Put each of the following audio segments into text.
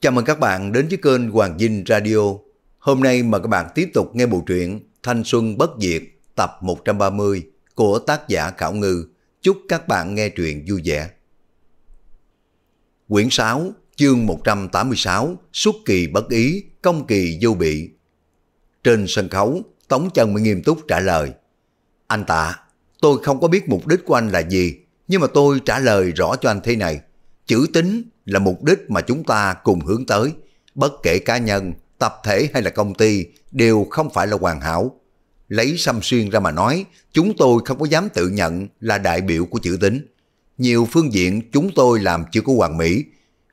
Chào mừng các bạn đến với kênh Hoàng Dinh Radio. Hôm nay mời các bạn tiếp tục nghe bộ truyện Thanh Xuân Bất Diệt tập 130 của tác giả Khảo Ngư. Chúc các bạn nghe truyện vui vẻ. Quyển 6, chương 186, Xuất kỳ bất ý, công kỳ vô bị. Trên sân khấu, Tống Trần mới nghiêm túc trả lời. Anh Tạ, tôi không có biết mục đích của anh là gì, nhưng mà tôi trả lời rõ cho anh thế này. Chữ tính là mục đích mà chúng ta cùng hướng tới. Bất kể cá nhân, tập thể hay là công ty đều không phải là hoàn hảo. Lấy xăm xuyên ra mà nói, chúng tôi không có dám tự nhận là đại biểu của chữ tính. Nhiều phương diện chúng tôi làm chưa có hoàn mỹ,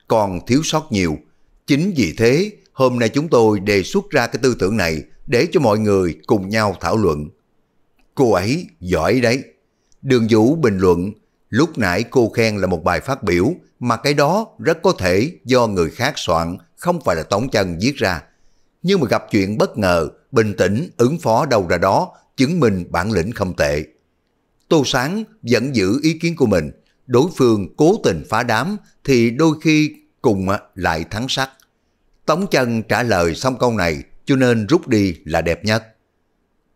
còn thiếu sót nhiều. Chính vì thế, hôm nay chúng tôi đề xuất ra cái tư tưởng này để cho mọi người cùng nhau thảo luận. Cô ấy giỏi đấy. Đường Vũ bình luận Lúc nãy cô khen là một bài phát biểu mà cái đó rất có thể do người khác soạn, không phải là Tống Chân viết ra. Nhưng mà gặp chuyện bất ngờ, bình tĩnh ứng phó đâu ra đó, chứng minh bản lĩnh không tệ. Tô Sáng vẫn giữ ý kiến của mình, đối phương cố tình phá đám thì đôi khi cùng lại thắng sắc. Tống Chân trả lời xong câu này cho nên rút đi là đẹp nhất.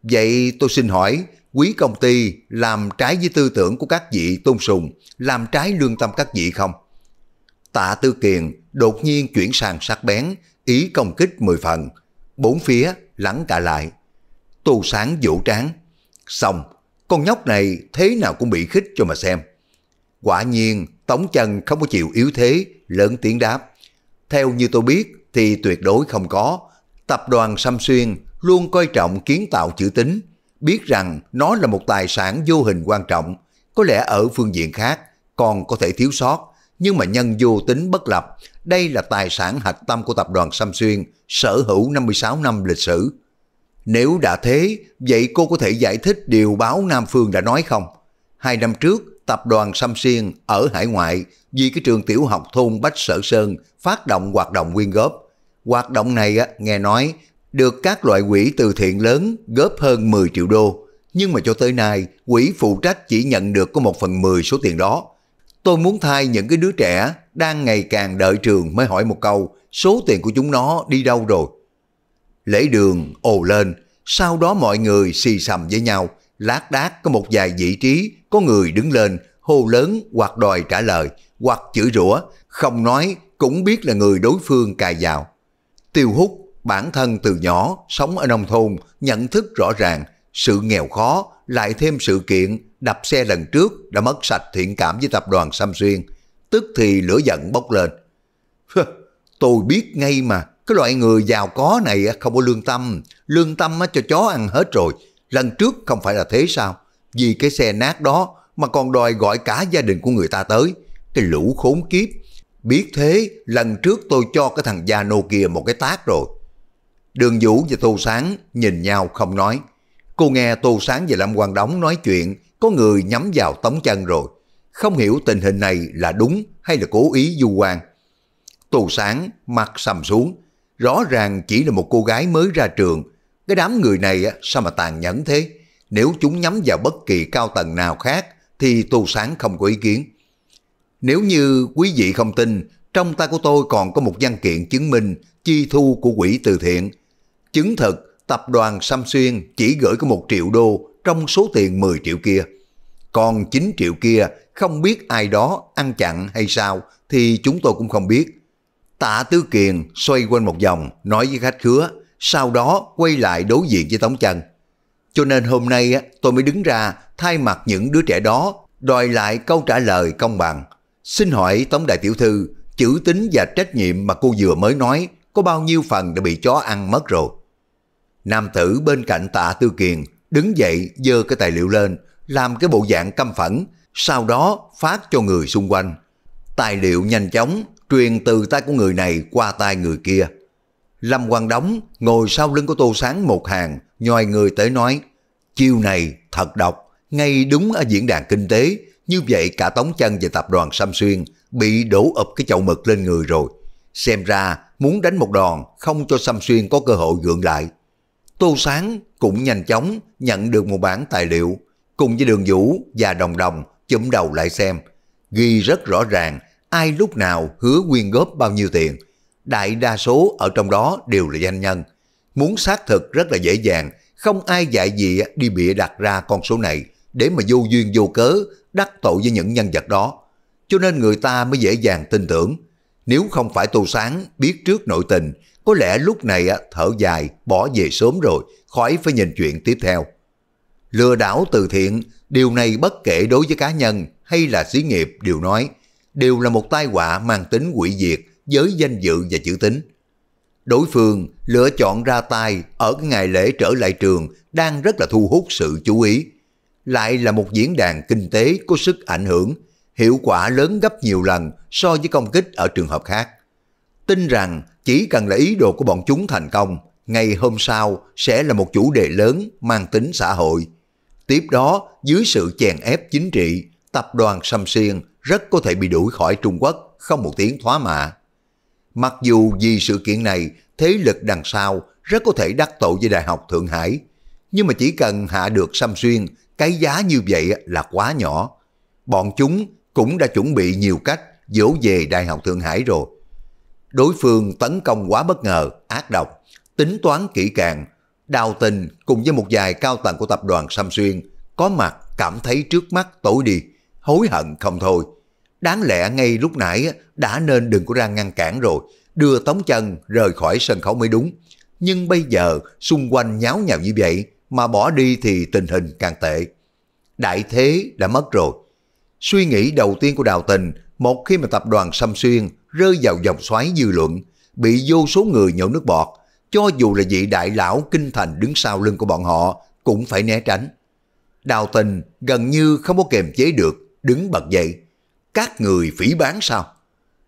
Vậy tôi xin hỏi, quý công ty làm trái với tư tưởng của các vị tôn sùng, làm trái lương tâm các vị không? Tạ Tư Kiền đột nhiên chuyển sang sắc bén, ý công kích mười phần. Bốn phía lắng cả lại. Tô Sáng vỗ trán. Xong, con nhóc này thế nào cũng bị khích cho mà xem. Quả nhiên, Tống Chân không có chịu yếu thế, lớn tiếng đáp. Theo như tôi biết thì tuyệt đối không có. Tập đoàn Sâm Xuyên luôn coi trọng kiến tạo chữ tính, biết rằng nó là một tài sản vô hình quan trọng, có lẽ ở phương diện khác còn có thể thiếu sót, nhưng mà nhân vô tính bất lập, đây là tài sản hạch tâm của tập đoàn Sam Xuyên, sở hữu 56 năm lịch sử. Nếu đã thế, vậy cô có thể giải thích điều báo Nam Phương đã nói không? Hai năm trước, tập đoàn Sam Xuyên ở hải ngoại vì cái trường tiểu học thôn Bách Sở Sơn phát động hoạt động quyên góp. Hoạt động này nghe nói được các loại quỹ từ thiện lớn góp hơn 10 triệu đô, nhưng mà cho tới nay quỹ phụ trách chỉ nhận được có một phần 10 số tiền đó. Tôi muốn thay những cái đứa trẻ đang ngày càng đợi trường mới hỏi một câu số tiền của chúng nó đi đâu rồi. Lễ đường ồ lên, sau đó mọi người xì xầm với nhau, lác đác có một vài vị trí có người đứng lên hô lớn hoặc đòi trả lời hoặc chửi rủa không nói cũng biết là người đối phương cài vào. Tiêu hút bản thân từ nhỏ sống ở nông thôn nhận thức rõ ràng sự nghèo khó lại thêm sự kiện đập xe lần trước đã mất sạch thiện cảm với tập đoàn Sam Xuyên, tức thì lửa giận bốc lên. Tôi biết ngay mà, cái loại người giàu có này không có lương tâm, lương tâm cho chó ăn hết rồi, lần trước không phải là thế sao, vì cái xe nát đó mà còn đòi gọi cả gia đình của người ta tới, cái lũ khốn kiếp, biết thế lần trước tôi cho cái thằng gia nô kia một cái tác rồi. Đường Vũ và Tô Sáng nhìn nhau không nói. Cô nghe Tô Sáng và Lâm Quang đóng nói chuyện, có người nhắm vào tống chân rồi. Không hiểu tình hình này là đúng hay là cố ý du quan. Tô Sáng mặt sầm xuống, rõ ràng chỉ là một cô gái mới ra trường. Cái đám người này sao mà tàn nhẫn thế? Nếu chúng nhắm vào bất kỳ cao tầng nào khác thì Tô Sáng không có ý kiến. Nếu như quý vị không tin, trong tay của tôi còn có một văn kiện chứng minh chi thu của quỹ từ thiện chứng thực tập đoàn Sam Xuyên chỉ gửi có 1 triệu đô trong số tiền 10 triệu kia. Còn 9 triệu kia không biết ai đó ăn chặn hay sao thì chúng tôi cũng không biết. Tạ Tư Kiền xoay quanh một vòng nói với khách khứa, sau đó quay lại đối diện với Tống Trần. Cho nên hôm nay tôi mới đứng ra thay mặt những đứa trẻ đó đòi lại câu trả lời công bằng. Xin hỏi Tống Đại Tiểu Thư, chữ tính và trách nhiệm mà cô vừa mới nói có bao nhiêu phần đã bị chó ăn mất rồi? Nam tử bên cạnh tạ Tư Kiền đứng dậy dơ cái tài liệu lên, làm cái bộ dạng căm phẫn, sau đó phát cho người xung quanh. Tài liệu nhanh chóng truyền từ tay của người này qua tay người kia. Lâm Quang đóng ngồi sau lưng của Tô Sáng một hàng, nhòi người tới nói, chiêu này thật độc, ngay đúng ở diễn đàn kinh tế, như vậy cả Tống Chân và tập đoàn Sam Xuyên bị đổ ập cái chậu mực lên người rồi. Xem ra muốn đánh một đòn không cho Sam Xuyên có cơ hội gượng lại. Tô Sáng cũng nhanh chóng nhận được một bản tài liệu cùng với Đường Vũ và Đồng Đồng chụm đầu lại xem. Ghi rất rõ ràng ai lúc nào hứa quyên góp bao nhiêu tiền. Đại đa số ở trong đó đều là danh nhân. Muốn xác thực rất là dễ dàng, không ai dạy gì đi bịa đặt ra con số này để mà vô duyên vô cớ đắc tội với những nhân vật đó. Cho nên người ta mới dễ dàng tin tưởng. Nếu không phải Tô Sáng biết trước nội tình có lẽ lúc này thở dài, bỏ về sớm rồi, khỏi phải nhìn chuyện tiếp theo. Lừa đảo từ thiện, điều này bất kể đối với cá nhân hay là xí nghiệp đều nói, đều là một tai họa mang tính quỷ diệt với danh dự và chữ tính. Đối phương lựa chọn ra tay ở cái ngày lễ trở lại trường đang rất là thu hút sự chú ý. Lại là một diễn đàn kinh tế có sức ảnh hưởng, hiệu quả lớn gấp nhiều lần so với công kích ở trường hợp khác tin rằng chỉ cần là ý đồ của bọn chúng thành công, ngày hôm sau sẽ là một chủ đề lớn mang tính xã hội. Tiếp đó, dưới sự chèn ép chính trị, tập đoàn Sâm Xuyên rất có thể bị đuổi khỏi Trung Quốc, không một tiếng thoá mạ. Mặc dù vì sự kiện này, thế lực đằng sau rất có thể đắc tội với Đại học Thượng Hải, nhưng mà chỉ cần hạ được Sâm Xuyên, cái giá như vậy là quá nhỏ. Bọn chúng cũng đã chuẩn bị nhiều cách dỗ về Đại học Thượng Hải rồi. Đối phương tấn công quá bất ngờ, ác độc, tính toán kỹ càng, đào tình cùng với một vài cao tầng của tập đoàn Sam Xuyên có mặt cảm thấy trước mắt tối đi, hối hận không thôi. Đáng lẽ ngay lúc nãy đã nên đừng có ra ngăn cản rồi, đưa Tống Chân rời khỏi sân khấu mới đúng. Nhưng bây giờ xung quanh nháo nhào như vậy mà bỏ đi thì tình hình càng tệ. Đại thế đã mất rồi. Suy nghĩ đầu tiên của đào tình một khi mà tập đoàn Sam Xuyên rơi vào dòng xoáy dư luận, bị vô số người nhổ nước bọt, cho dù là vị đại lão kinh thành đứng sau lưng của bọn họ cũng phải né tránh. Đào tình gần như không có kềm chế được, đứng bật dậy. Các người phỉ bán sao?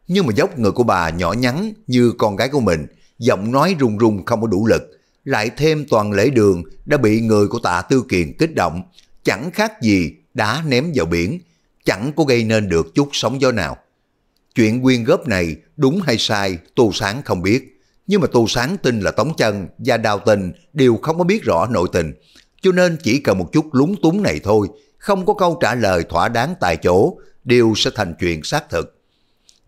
Nhưng mà dốc người của bà nhỏ nhắn như con gái của mình, giọng nói run run không có đủ lực, lại thêm toàn lễ đường đã bị người của tạ tư kiền kích động, chẳng khác gì đá ném vào biển, chẳng có gây nên được chút sóng gió nào. Chuyện quyên góp này đúng hay sai Tô Sáng không biết. Nhưng mà Tô Sáng tin là Tống Chân và Đào Tình đều không có biết rõ nội tình. Cho nên chỉ cần một chút lúng túng này thôi, không có câu trả lời thỏa đáng tại chỗ, đều sẽ thành chuyện xác thực.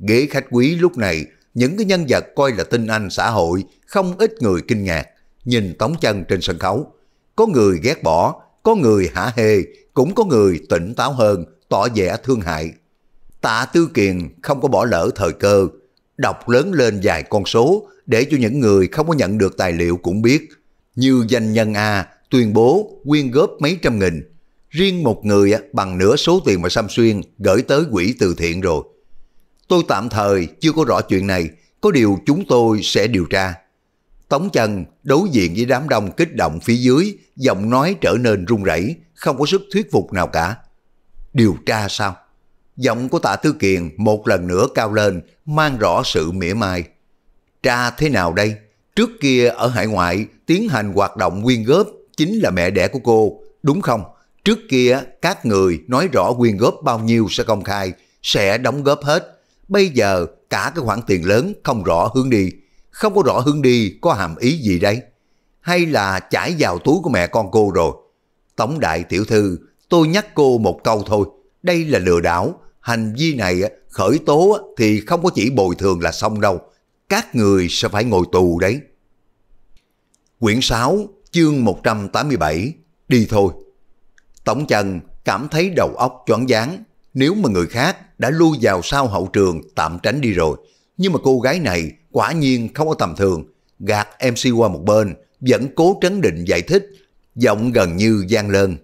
Ghế khách quý lúc này, những cái nhân vật coi là tinh anh xã hội, không ít người kinh ngạc, nhìn Tống Chân trên sân khấu. Có người ghét bỏ, có người hả hê, cũng có người tỉnh táo hơn, tỏ vẻ thương hại Tạ Tư Kiền không có bỏ lỡ thời cơ, đọc lớn lên vài con số để cho những người không có nhận được tài liệu cũng biết. Như danh nhân A tuyên bố quyên góp mấy trăm nghìn, riêng một người bằng nửa số tiền mà Sam Xuyên gửi tới quỹ từ thiện rồi. Tôi tạm thời chưa có rõ chuyện này, có điều chúng tôi sẽ điều tra. Tống Trần đối diện với đám đông kích động phía dưới, giọng nói trở nên run rẩy, không có sức thuyết phục nào cả. Điều tra sao? Giọng của tạ Tư Kiền một lần nữa cao lên, mang rõ sự mỉa mai. Tra thế nào đây? Trước kia ở hải ngoại, tiến hành hoạt động quyên góp chính là mẹ đẻ của cô, đúng không? Trước kia, các người nói rõ quyên góp bao nhiêu sẽ công khai, sẽ đóng góp hết. Bây giờ, cả cái khoản tiền lớn không rõ hướng đi. Không có rõ hướng đi có hàm ý gì đây? Hay là chảy vào túi của mẹ con cô rồi? Tổng đại tiểu thư, tôi nhắc cô một câu thôi. Đây là lừa đảo, hành vi này khởi tố thì không có chỉ bồi thường là xong đâu. Các người sẽ phải ngồi tù đấy. Quyển 6, chương 187, đi thôi. Tổng Trần cảm thấy đầu óc choáng váng. Nếu mà người khác đã lui vào sau hậu trường tạm tránh đi rồi, nhưng mà cô gái này quả nhiên không có tầm thường, gạt MC qua một bên, vẫn cố trấn định giải thích, giọng gần như gian lên.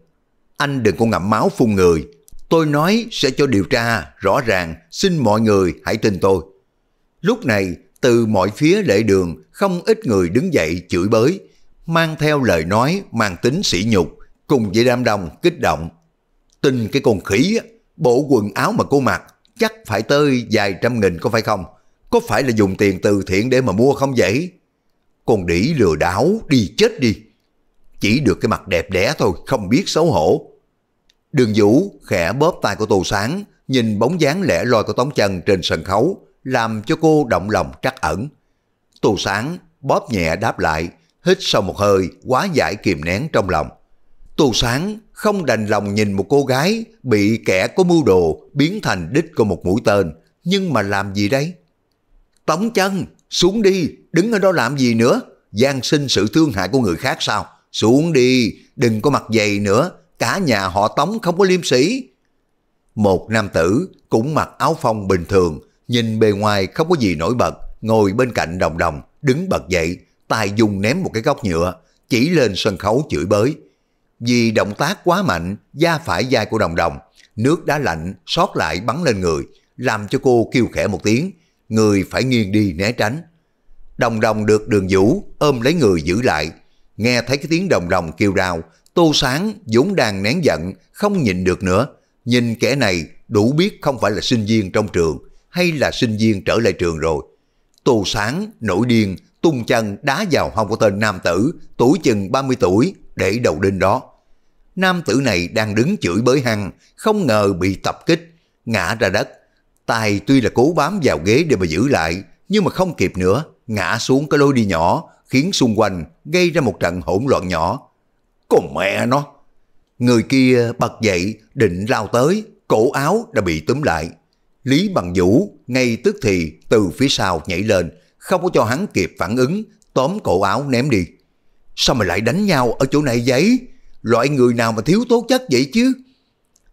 Anh đừng có ngậm máu phun người, Tôi nói sẽ cho điều tra, rõ ràng, xin mọi người hãy tin tôi. Lúc này, từ mọi phía lễ đường, không ít người đứng dậy chửi bới, mang theo lời nói mang tính sỉ nhục, cùng với đám đông kích động. Tin cái con khỉ, bộ quần áo mà cô mặc chắc phải tới vài trăm nghìn có phải không? Có phải là dùng tiền từ thiện để mà mua không vậy? Con đĩ lừa đảo, đi chết đi. Chỉ được cái mặt đẹp đẽ thôi, không biết xấu hổ. Đường Vũ khẽ bóp tay của Tô Sáng, nhìn bóng dáng lẻ loi của Tống chân trên sân khấu, làm cho cô động lòng trắc ẩn. Tô Sáng bóp nhẹ đáp lại, hít sâu một hơi, quá giải kìm nén trong lòng. Tô Sáng không đành lòng nhìn một cô gái bị kẻ có mưu đồ biến thành đích của một mũi tên, nhưng mà làm gì đấy? Tống chân, xuống đi, đứng ở đó làm gì nữa? Giang sinh sự thương hại của người khác sao? Xuống đi, đừng có mặt dày nữa, cả nhà họ Tống không có liêm sĩ. Một nam tử cũng mặc áo phong bình thường, nhìn bề ngoài không có gì nổi bật, ngồi bên cạnh đồng đồng, đứng bật dậy, tay dùng ném một cái góc nhựa, chỉ lên sân khấu chửi bới. Vì động tác quá mạnh, da phải vai của đồng đồng, nước đá lạnh sót lại bắn lên người, làm cho cô kêu khẽ một tiếng, người phải nghiêng đi né tránh. Đồng đồng được đường vũ ôm lấy người giữ lại, nghe thấy cái tiếng đồng đồng kêu rào, Tô Sáng dũng đang nén giận, không nhìn được nữa. Nhìn kẻ này đủ biết không phải là sinh viên trong trường hay là sinh viên trở lại trường rồi. Tô Sáng nổi điên tung chân đá vào hông của tên nam tử tuổi chừng 30 tuổi để đầu đinh đó. Nam tử này đang đứng chửi bới hăng, không ngờ bị tập kích, ngã ra đất. Tài tuy là cố bám vào ghế để mà giữ lại, nhưng mà không kịp nữa, ngã xuống cái lối đi nhỏ, khiến xung quanh gây ra một trận hỗn loạn nhỏ. Còn mẹ nó! Người kia bật dậy định lao tới, cổ áo đã bị túm lại. Lý Bằng Vũ ngay tức thì từ phía sau nhảy lên, không có cho hắn kịp phản ứng, tóm cổ áo ném đi. Sao mà lại đánh nhau ở chỗ này giấy Loại người nào mà thiếu tố chất vậy chứ?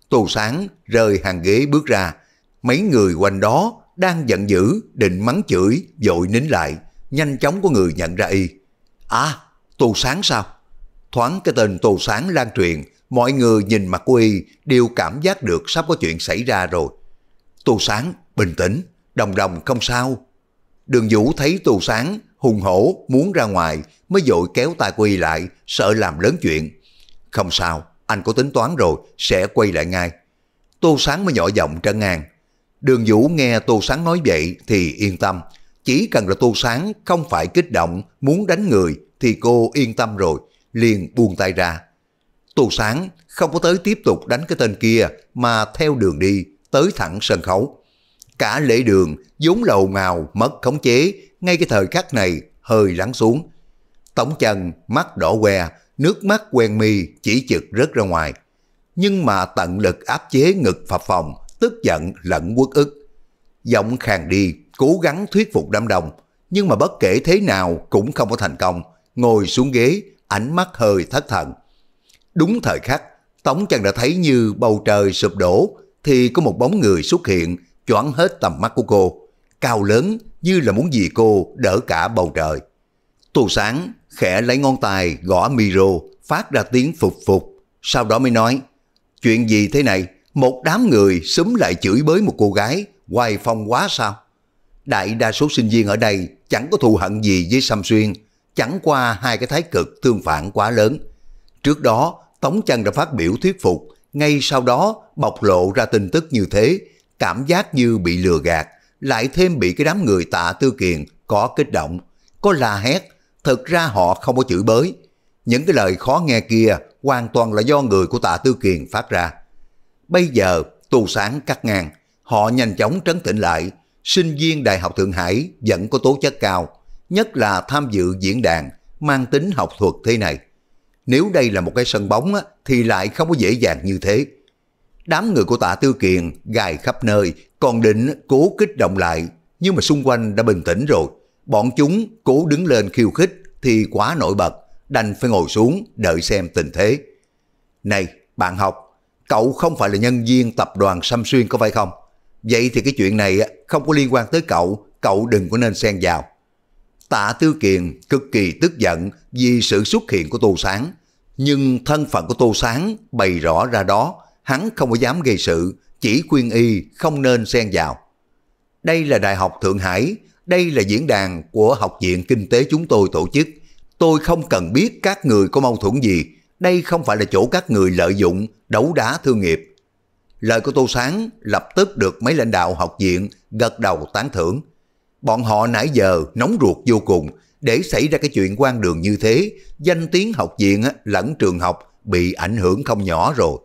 tù Sáng rời hàng ghế bước ra, mấy người quanh đó đang giận dữ, định mắng chửi, dội nín lại, nhanh chóng có người nhận ra y. À, tù Sáng sao? Thoáng cái tên Tô Sáng lan truyền, mọi người nhìn mặt của y đều cảm giác được sắp có chuyện xảy ra rồi. Tô Sáng bình tĩnh, đồng đồng không sao. Đường Vũ thấy Tô Sáng hùng hổ muốn ra ngoài mới dội kéo tay của y lại, sợ làm lớn chuyện. Không sao, anh có tính toán rồi, sẽ quay lại ngay. Tô Sáng mới nhỏ giọng trấn an. Đường Vũ nghe Tô Sáng nói vậy thì yên tâm. Chỉ cần là Tô Sáng không phải kích động, muốn đánh người thì cô yên tâm rồi liền buông tay ra. Tô Sáng không có tới tiếp tục đánh cái tên kia mà theo đường đi tới thẳng sân khấu. Cả lễ đường vốn lầu ngào mất khống chế ngay cái thời khắc này hơi lắng xuống. Tống chân mắt đỏ que, nước mắt quen mi chỉ trực rớt ra ngoài. Nhưng mà tận lực áp chế ngực phập phòng, tức giận lẫn quốc ức. Giọng khàn đi, cố gắng thuyết phục đám đồng nhưng mà bất kể thế nào cũng không có thành công. Ngồi xuống ghế, ánh mắt hơi thất thần. Đúng thời khắc, Tống Trần đã thấy như bầu trời sụp đổ, thì có một bóng người xuất hiện, choáng hết tầm mắt của cô. Cao lớn như là muốn gì cô đỡ cả bầu trời. Tù sáng khẽ lấy ngón tay gõ micro, phát ra tiếng phục phục. Sau đó mới nói, chuyện gì thế này, một đám người xúm lại chửi bới một cô gái, hoài phong quá sao? Đại đa số sinh viên ở đây chẳng có thù hận gì với Sam Xuyên, chẳng qua hai cái thái cực tương phản quá lớn. Trước đó, Tống Trần đã phát biểu thuyết phục, ngay sau đó bộc lộ ra tin tức như thế, cảm giác như bị lừa gạt, lại thêm bị cái đám người tạ tư kiền có kích động, có la hét, thật ra họ không có chửi bới. Những cái lời khó nghe kia hoàn toàn là do người của tạ tư kiền phát ra. Bây giờ, tù sáng cắt ngang, họ nhanh chóng trấn tĩnh lại, sinh viên Đại học Thượng Hải vẫn có tố chất cao, nhất là tham dự diễn đàn mang tính học thuật thế này. Nếu đây là một cái sân bóng á, thì lại không có dễ dàng như thế. Đám người của tạ Tư Kiền gài khắp nơi, còn định cố kích động lại, nhưng mà xung quanh đã bình tĩnh rồi. Bọn chúng cố đứng lên khiêu khích thì quá nổi bật, đành phải ngồi xuống đợi xem tình thế. Này, bạn học, cậu không phải là nhân viên tập đoàn Sam Xuyên có phải không? Vậy thì cái chuyện này không có liên quan tới cậu, cậu đừng có nên xen vào. Tạ Tư Kiền cực kỳ tức giận vì sự xuất hiện của Tô Sáng. Nhưng thân phận của Tô Sáng bày rõ ra đó, hắn không có dám gây sự, chỉ khuyên y không nên xen vào. Đây là Đại học Thượng Hải, đây là diễn đàn của Học viện Kinh tế chúng tôi tổ chức. Tôi không cần biết các người có mâu thuẫn gì, đây không phải là chỗ các người lợi dụng, đấu đá thương nghiệp. Lời của Tô Sáng lập tức được mấy lãnh đạo học viện gật đầu tán thưởng. Bọn họ nãy giờ nóng ruột vô cùng, để xảy ra cái chuyện quan đường như thế, danh tiếng học viện lẫn trường học bị ảnh hưởng không nhỏ rồi.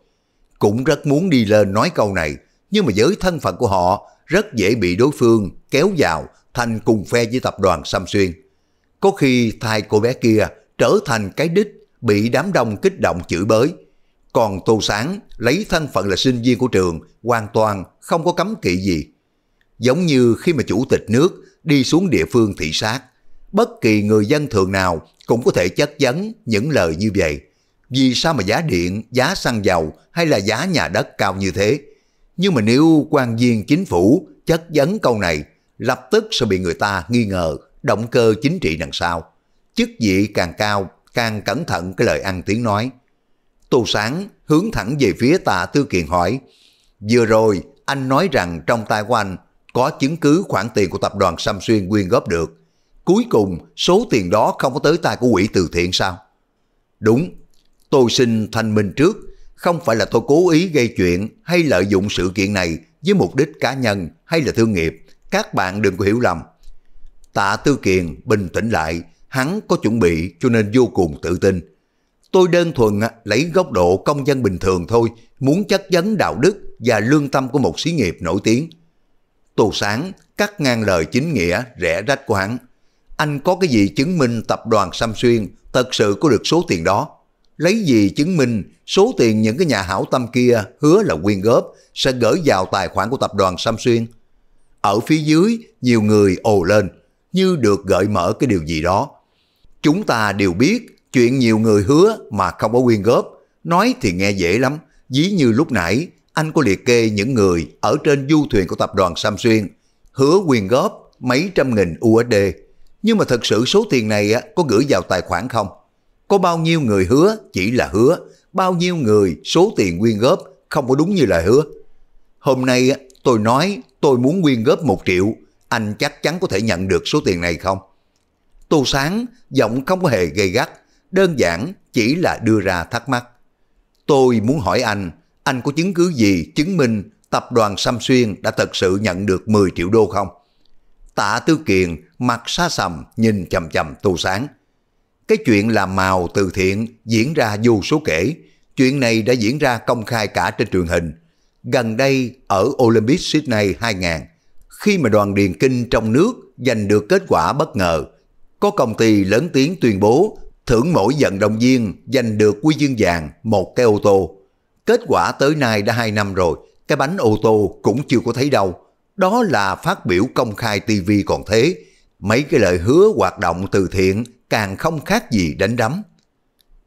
Cũng rất muốn đi lên nói câu này, nhưng mà với thân phận của họ rất dễ bị đối phương kéo vào thành cùng phe với tập đoàn Sam xuyên Có khi thai cô bé kia trở thành cái đích bị đám đông kích động chửi bới. Còn Tô Sáng lấy thân phận là sinh viên của trường hoàn toàn không có cấm kỵ gì giống như khi mà chủ tịch nước đi xuống địa phương thị sát. Bất kỳ người dân thường nào cũng có thể chất vấn những lời như vậy. Vì sao mà giá điện, giá xăng dầu hay là giá nhà đất cao như thế? Nhưng mà nếu quan viên chính phủ chất vấn câu này, lập tức sẽ bị người ta nghi ngờ động cơ chính trị đằng sau. Chức vị càng cao, càng cẩn thận cái lời ăn tiếng nói. Tô Sáng hướng thẳng về phía tạ Tư kiện hỏi, vừa rồi anh nói rằng trong tai của anh có chứng cứ khoản tiền của tập đoàn Sam xuyên quyên góp được. Cuối cùng, số tiền đó không có tới tay của quỹ từ thiện sao? Đúng, tôi xin thanh minh trước, không phải là tôi cố ý gây chuyện hay lợi dụng sự kiện này với mục đích cá nhân hay là thương nghiệp. Các bạn đừng có hiểu lầm. Tạ Tư Kiền bình tĩnh lại, hắn có chuẩn bị cho nên vô cùng tự tin. Tôi đơn thuần lấy góc độ công dân bình thường thôi, muốn chất vấn đạo đức và lương tâm của một xí nghiệp nổi tiếng – Tô Sáng cắt ngang lời chính nghĩa rẻ rách của hắn. Anh có cái gì chứng minh tập đoàn Sam Xuyên thật sự có được số tiền đó? Lấy gì chứng minh số tiền những cái nhà hảo tâm kia hứa là quyên góp sẽ gửi vào tài khoản của tập đoàn Sam Xuyên? Ở phía dưới, nhiều người ồ lên như được gợi mở cái điều gì đó. Chúng ta đều biết chuyện nhiều người hứa mà không có quyên góp. Nói thì nghe dễ lắm, dí như lúc nãy anh có liệt kê những người ở trên du thuyền của tập đoàn sam xuyên hứa quyền góp mấy trăm nghìn USD. Nhưng mà thật sự số tiền này có gửi vào tài khoản không? Có bao nhiêu người hứa chỉ là hứa, bao nhiêu người số tiền quyên góp không có đúng như lời hứa. Hôm nay tôi nói tôi muốn quyên góp một triệu, anh chắc chắn có thể nhận được số tiền này không? Tô Sáng giọng không có hề gây gắt, đơn giản chỉ là đưa ra thắc mắc. Tôi muốn hỏi anh anh có chứng cứ gì chứng minh tập đoàn Sam Xuyên đã thật sự nhận được 10 triệu đô không? Tạ Tư Kiền mặt xa sầm nhìn chầm chầm Tô Sáng. Cái chuyện làm màu từ thiện diễn ra dù số kể. Chuyện này đã diễn ra công khai cả trên truyền hình. Gần đây ở Olympic Sydney 2000, khi mà đoàn điền kinh trong nước giành được kết quả bất ngờ, có công ty lớn tiếng tuyên bố thưởng mỗi vận động viên giành được huy chương vàng một cái ô tô Kết quả tới nay đã 2 năm rồi, cái bánh ô tô cũng chưa có thấy đâu. Đó là phát biểu công khai TV còn thế. Mấy cái lời hứa hoạt động từ thiện càng không khác gì đánh đấm.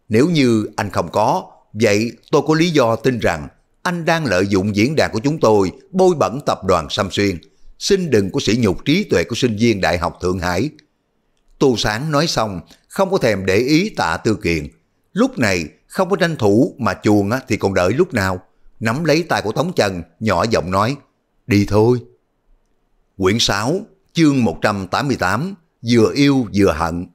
Nếu như anh không có, vậy tôi có lý do tin rằng anh đang lợi dụng diễn đàn của chúng tôi bôi bẩn tập đoàn Sam Xuyên. Xin đừng có sỉ nhục trí tuệ của sinh viên Đại học Thượng Hải. Tu Sáng nói xong, không có thèm để ý tạ tư kiện. Lúc này, không có tranh thủ mà chuồn thì còn đợi lúc nào. Nắm lấy tay của Tống Trần, nhỏ giọng nói, đi thôi. Quyển 6, chương 188, vừa yêu vừa hận.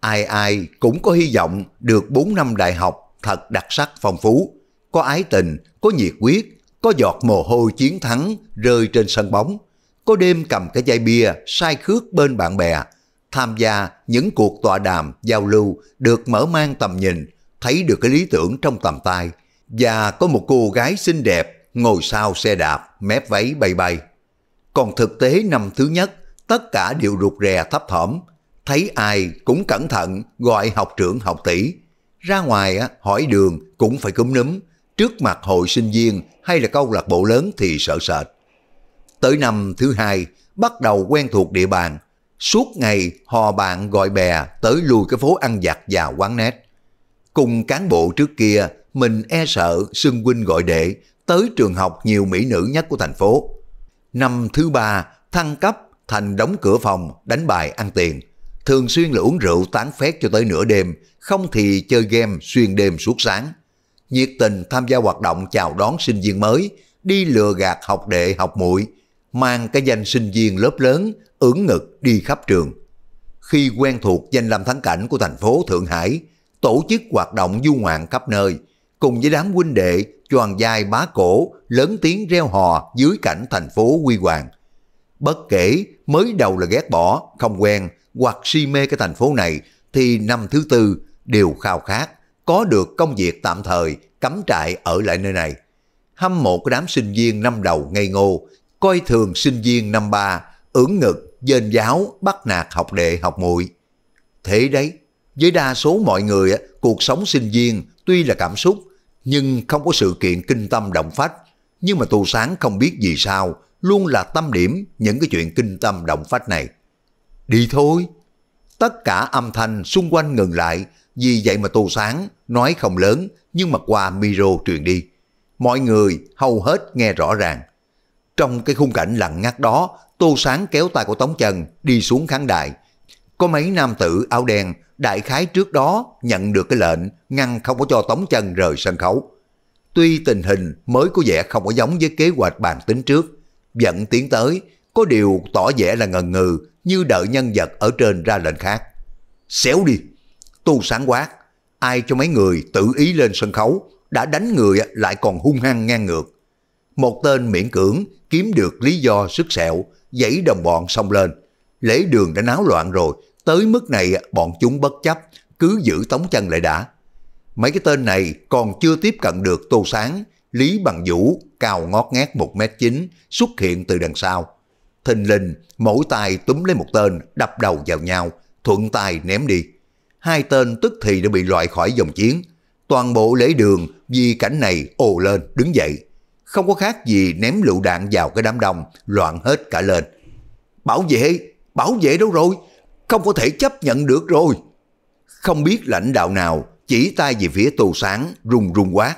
Ai ai cũng có hy vọng được 4 năm đại học thật đặc sắc phong phú, có ái tình, có nhiệt huyết có giọt mồ hôi chiến thắng rơi trên sân bóng, có đêm cầm cái chai bia sai khước bên bạn bè, tham gia những cuộc tọa đàm, giao lưu được mở mang tầm nhìn thấy được cái lý tưởng trong tầm tay và có một cô gái xinh đẹp ngồi sau xe đạp, mép váy bay bay. Còn thực tế năm thứ nhất, tất cả đều rụt rè thấp thỏm, thấy ai cũng cẩn thận gọi học trưởng học tỷ. Ra ngoài hỏi đường cũng phải cúm núm, trước mặt hội sinh viên hay là câu lạc bộ lớn thì sợ sệt. Tới năm thứ hai, bắt đầu quen thuộc địa bàn, suốt ngày hò bạn gọi bè tới lùi cái phố ăn giặt và quán nét. Cùng cán bộ trước kia, mình e sợ xưng Huynh gọi đệ tới trường học nhiều mỹ nữ nhất của thành phố. Năm thứ ba, thăng cấp thành đóng cửa phòng, đánh bài ăn tiền. Thường xuyên là uống rượu tán phét cho tới nửa đêm, không thì chơi game xuyên đêm suốt sáng. Nhiệt tình tham gia hoạt động chào đón sinh viên mới, đi lừa gạt học đệ học muội mang cái danh sinh viên lớp lớn, ưỡn ngực đi khắp trường. Khi quen thuộc danh lam thắng cảnh của thành phố Thượng Hải, tổ chức hoạt động du ngoạn khắp nơi, cùng với đám huynh đệ choàng dài bá cổ lớn tiếng reo hò dưới cảnh thành phố huy hoàng. Bất kể mới đầu là ghét bỏ, không quen hoặc si mê cái thành phố này thì năm thứ tư đều khao khát có được công việc tạm thời cắm trại ở lại nơi này. Hâm mộ cái đám sinh viên năm đầu ngây ngô, coi thường sinh viên năm ba, ưỡn ngực, dên giáo, bắt nạt học đệ học muội Thế đấy, với đa số mọi người, cuộc sống sinh viên tuy là cảm xúc, nhưng không có sự kiện kinh tâm động phách. Nhưng mà Tù Sáng không biết vì sao, luôn là tâm điểm những cái chuyện kinh tâm động phách này. Đi thôi. Tất cả âm thanh xung quanh ngừng lại, vì vậy mà Tô Sáng nói không lớn nhưng mà qua micro truyền đi. Mọi người hầu hết nghe rõ ràng. Trong cái khung cảnh lặng ngắt đó, Tô Sáng kéo tay của Tống Trần đi xuống khán đài, có mấy nam tử áo đen đại khái trước đó nhận được cái lệnh ngăn không có cho Tống Chân rời sân khấu. Tuy tình hình mới có vẻ không có giống với kế hoạch bàn tính trước, vẫn tiến tới, có điều tỏ vẻ là ngần ngừ như đợi nhân vật ở trên ra lệnh khác. Xéo đi! Tu sáng quát, ai cho mấy người tự ý lên sân khấu, đã đánh người lại còn hung hăng ngang ngược. Một tên miễn cưỡng kiếm được lý do sức sẹo, dãy đồng bọn xông lên, lễ đường đã náo loạn rồi, tới mức này bọn chúng bất chấp, cứ giữ tống chân lại đã. Mấy cái tên này còn chưa tiếp cận được Tô Sáng, Lý Bằng Vũ, cao ngót ngát 1m9, xuất hiện từ đằng sau. Thình lình, mỗi tay túm lấy một tên, đập đầu vào nhau, thuận tay ném đi. Hai tên tức thì đã bị loại khỏi dòng chiến. Toàn bộ lễ đường vì cảnh này ồ lên, đứng dậy. Không có khác gì ném lựu đạn vào cái đám đông, loạn hết cả lên. Bảo vệ, bảo vệ đâu rồi? Không có thể chấp nhận được rồi. Không biết lãnh đạo nào chỉ tay về phía tù Sáng rung rung quát,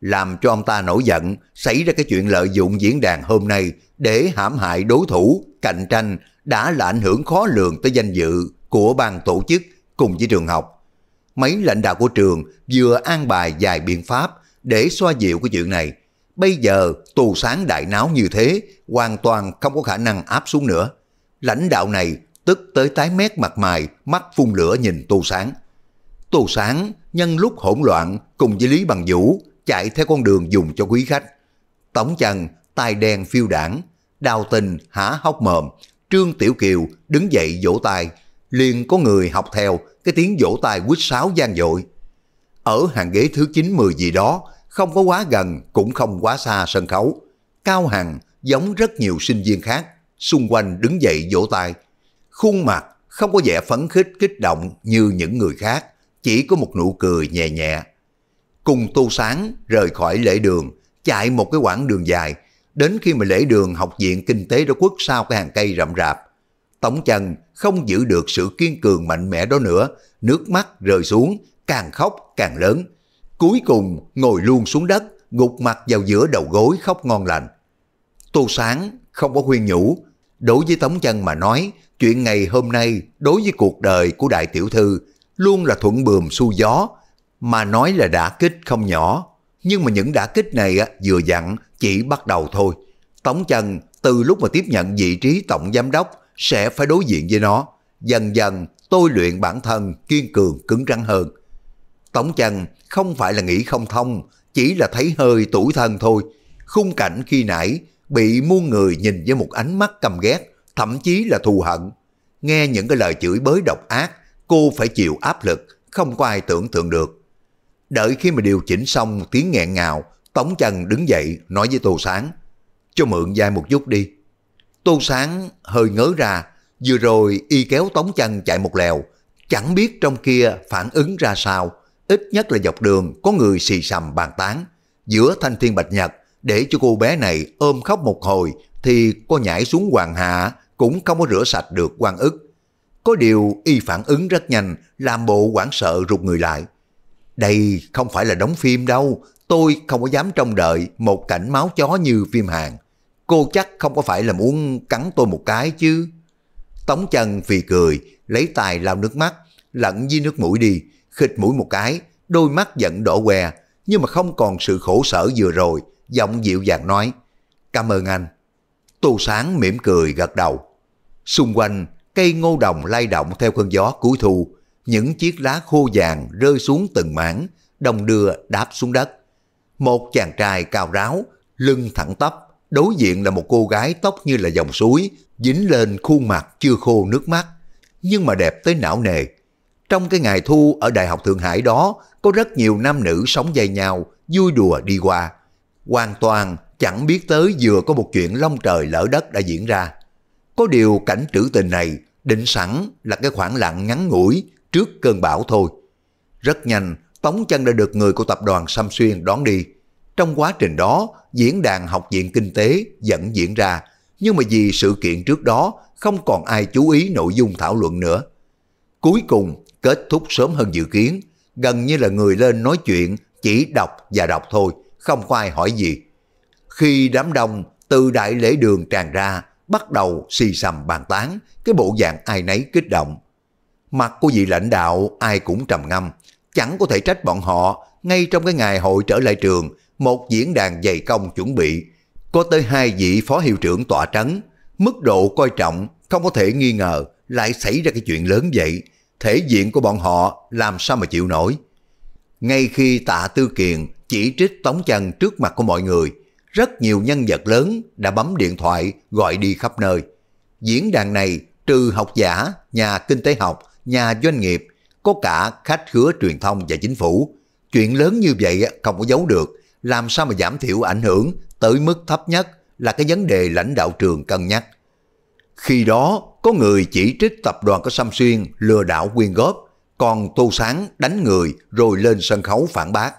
làm cho ông ta nổi giận, xảy ra cái chuyện lợi dụng diễn đàn hôm nay để hãm hại đối thủ, cạnh tranh đã là ảnh hưởng khó lường tới danh dự của ban tổ chức cùng với trường học. Mấy lãnh đạo của trường vừa an bài dài biện pháp để xoa dịu cái chuyện này. Bây giờ tù sáng đại náo như thế hoàn toàn không có khả năng áp xuống nữa. Lãnh đạo này tức tới tái mét mặt mày, mắt phun lửa nhìn Tô Sáng. Tô Sáng nhân lúc hỗn loạn cùng với Lý Bằng Vũ chạy theo con đường dùng cho quý khách. Tổng chần, tai đen phiêu đảng, đào tình hả hốc mồm, Trương Tiểu Kiều đứng dậy vỗ tay, liền có người học theo cái tiếng vỗ tay quýt sáo gian dội. Ở hàng ghế thứ chín mười gì đó, không có quá gần cũng không quá xa sân khấu. Cao Hằng giống rất nhiều sinh viên khác xung quanh đứng dậy vỗ tay. Khuôn mặt không có vẻ phấn khích kích động như những người khác, chỉ có một nụ cười nhẹ nhẹ. Cùng tu sáng rời khỏi lễ đường, chạy một cái quãng đường dài, đến khi mà lễ đường học viện kinh tế đế quốc sau cái hàng cây rậm rạp. tống chân không giữ được sự kiên cường mạnh mẽ đó nữa, nước mắt rơi xuống, càng khóc càng lớn. Cuối cùng ngồi luôn xuống đất, gục mặt vào giữa đầu gối khóc ngon lành. Tô Sáng không có khuyên nhủ, Đối với Tống Chân mà nói, chuyện ngày hôm nay đối với cuộc đời của đại tiểu thư luôn là thuận bườm xu gió, mà nói là đã kích không nhỏ. Nhưng mà những đã kích này vừa dặn chỉ bắt đầu thôi. Tống chân từ lúc mà tiếp nhận vị trí tổng giám đốc sẽ phải đối diện với nó. Dần dần tôi luyện bản thân kiên cường cứng rắn hơn. Tống chân không phải là nghĩ không thông, chỉ là thấy hơi tủi thân thôi. Khung cảnh khi nãy bị muôn người nhìn với một ánh mắt căm ghét, thậm chí là thù hận. Nghe những cái lời chửi bới độc ác, cô phải chịu áp lực, không có ai tưởng tượng được. Đợi khi mà điều chỉnh xong tiếng nghẹn ngào, Tống Trần đứng dậy nói với Tô Sáng, cho mượn dai một chút đi. Tô Sáng hơi ngớ ra, vừa rồi y kéo Tống Trần chạy một lèo, chẳng biết trong kia phản ứng ra sao, ít nhất là dọc đường có người xì xầm bàn tán. Giữa thanh thiên bạch nhật để cho cô bé này ôm khóc một hồi thì cô nhảy xuống hoàng hạ cũng không có rửa sạch được quan ức. Có điều y phản ứng rất nhanh, làm bộ hoảng sợ rụt người lại. Đây không phải là đóng phim đâu, tôi không có dám trông đợi một cảnh máu chó như phim hàng. Cô chắc không có phải là muốn cắn tôi một cái chứ. Tống chân phì cười, lấy tài lao nước mắt, lẫn di nước mũi đi, khịt mũi một cái, đôi mắt giận đỏ què, nhưng mà không còn sự khổ sở vừa rồi, giọng dịu dàng nói, cảm ơn anh. Tô Sáng mỉm cười gật đầu. Xung quanh, cây ngô đồng lay động theo cơn gió cuối thu, những chiếc lá khô vàng rơi xuống từng mảng, đồng đưa đáp xuống đất. Một chàng trai cao ráo, lưng thẳng tắp, đối diện là một cô gái tóc như là dòng suối, dính lên khuôn mặt chưa khô nước mắt, nhưng mà đẹp tới não nề. Trong cái ngày thu ở Đại học Thượng Hải đó, có rất nhiều nam nữ sống dây nhau, vui đùa đi qua hoàn toàn chẳng biết tới vừa có một chuyện long trời lỡ đất đã diễn ra. Có điều cảnh trữ tình này định sẵn là cái khoảng lặng ngắn ngủi trước cơn bão thôi. Rất nhanh, Tống Chân đã được người của tập đoàn Sam Xuyên đón đi. Trong quá trình đó, diễn đàn học viện kinh tế vẫn diễn ra, nhưng mà vì sự kiện trước đó không còn ai chú ý nội dung thảo luận nữa. Cuối cùng, kết thúc sớm hơn dự kiến, gần như là người lên nói chuyện chỉ đọc và đọc thôi – không có ai hỏi gì. Khi đám đông từ đại lễ đường tràn ra, bắt đầu xì xầm bàn tán, cái bộ dạng ai nấy kích động. Mặt của vị lãnh đạo ai cũng trầm ngâm, chẳng có thể trách bọn họ, ngay trong cái ngày hội trở lại trường, một diễn đàn dày công chuẩn bị, có tới hai vị phó hiệu trưởng tỏa trắng mức độ coi trọng, không có thể nghi ngờ, lại xảy ra cái chuyện lớn vậy, thể diện của bọn họ làm sao mà chịu nổi. Ngay khi tạ tư kiện chỉ trích Tống Trần trước mặt của mọi người, rất nhiều nhân vật lớn đã bấm điện thoại gọi đi khắp nơi. Diễn đàn này trừ học giả, nhà kinh tế học, nhà doanh nghiệp, có cả khách khứa truyền thông và chính phủ. Chuyện lớn như vậy không có giấu được, làm sao mà giảm thiểu ảnh hưởng tới mức thấp nhất là cái vấn đề lãnh đạo trường cân nhắc. Khi đó, có người chỉ trích tập đoàn của Sam Xuyên lừa đảo quyên góp, còn Tô Sáng đánh người rồi lên sân khấu phản bác.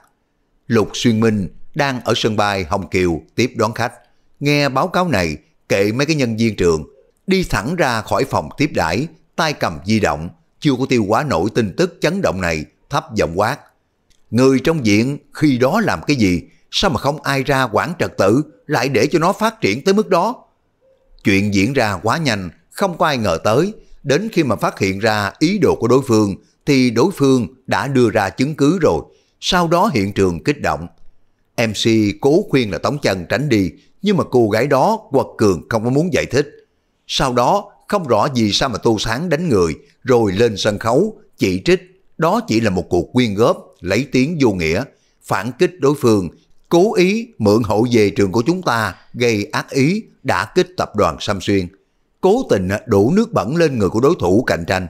Lục Xuyên Minh đang ở sân bay Hồng Kiều tiếp đón khách. Nghe báo cáo này, kệ mấy cái nhân viên trường, đi thẳng ra khỏi phòng tiếp đãi, tay cầm di động, chưa có tiêu quá nổi tin tức chấn động này, thấp giọng quát. Người trong diện khi đó làm cái gì, sao mà không ai ra quản trật tự, lại để cho nó phát triển tới mức đó? Chuyện diễn ra quá nhanh, không có ai ngờ tới, đến khi mà phát hiện ra ý đồ của đối phương, thì đối phương đã đưa ra chứng cứ rồi, sau đó hiện trường kích động. MC cố khuyên là Tống Chân tránh đi, nhưng mà cô gái đó quật cường không có muốn giải thích. Sau đó không rõ vì sao mà Tô Sáng đánh người, rồi lên sân khấu, chỉ trích. Đó chỉ là một cuộc quyên góp, lấy tiếng vô nghĩa, phản kích đối phương, cố ý mượn hậu về trường của chúng ta, gây ác ý, đã kích tập đoàn Sam Xuyên. Cố tình đổ nước bẩn lên người của đối thủ cạnh tranh.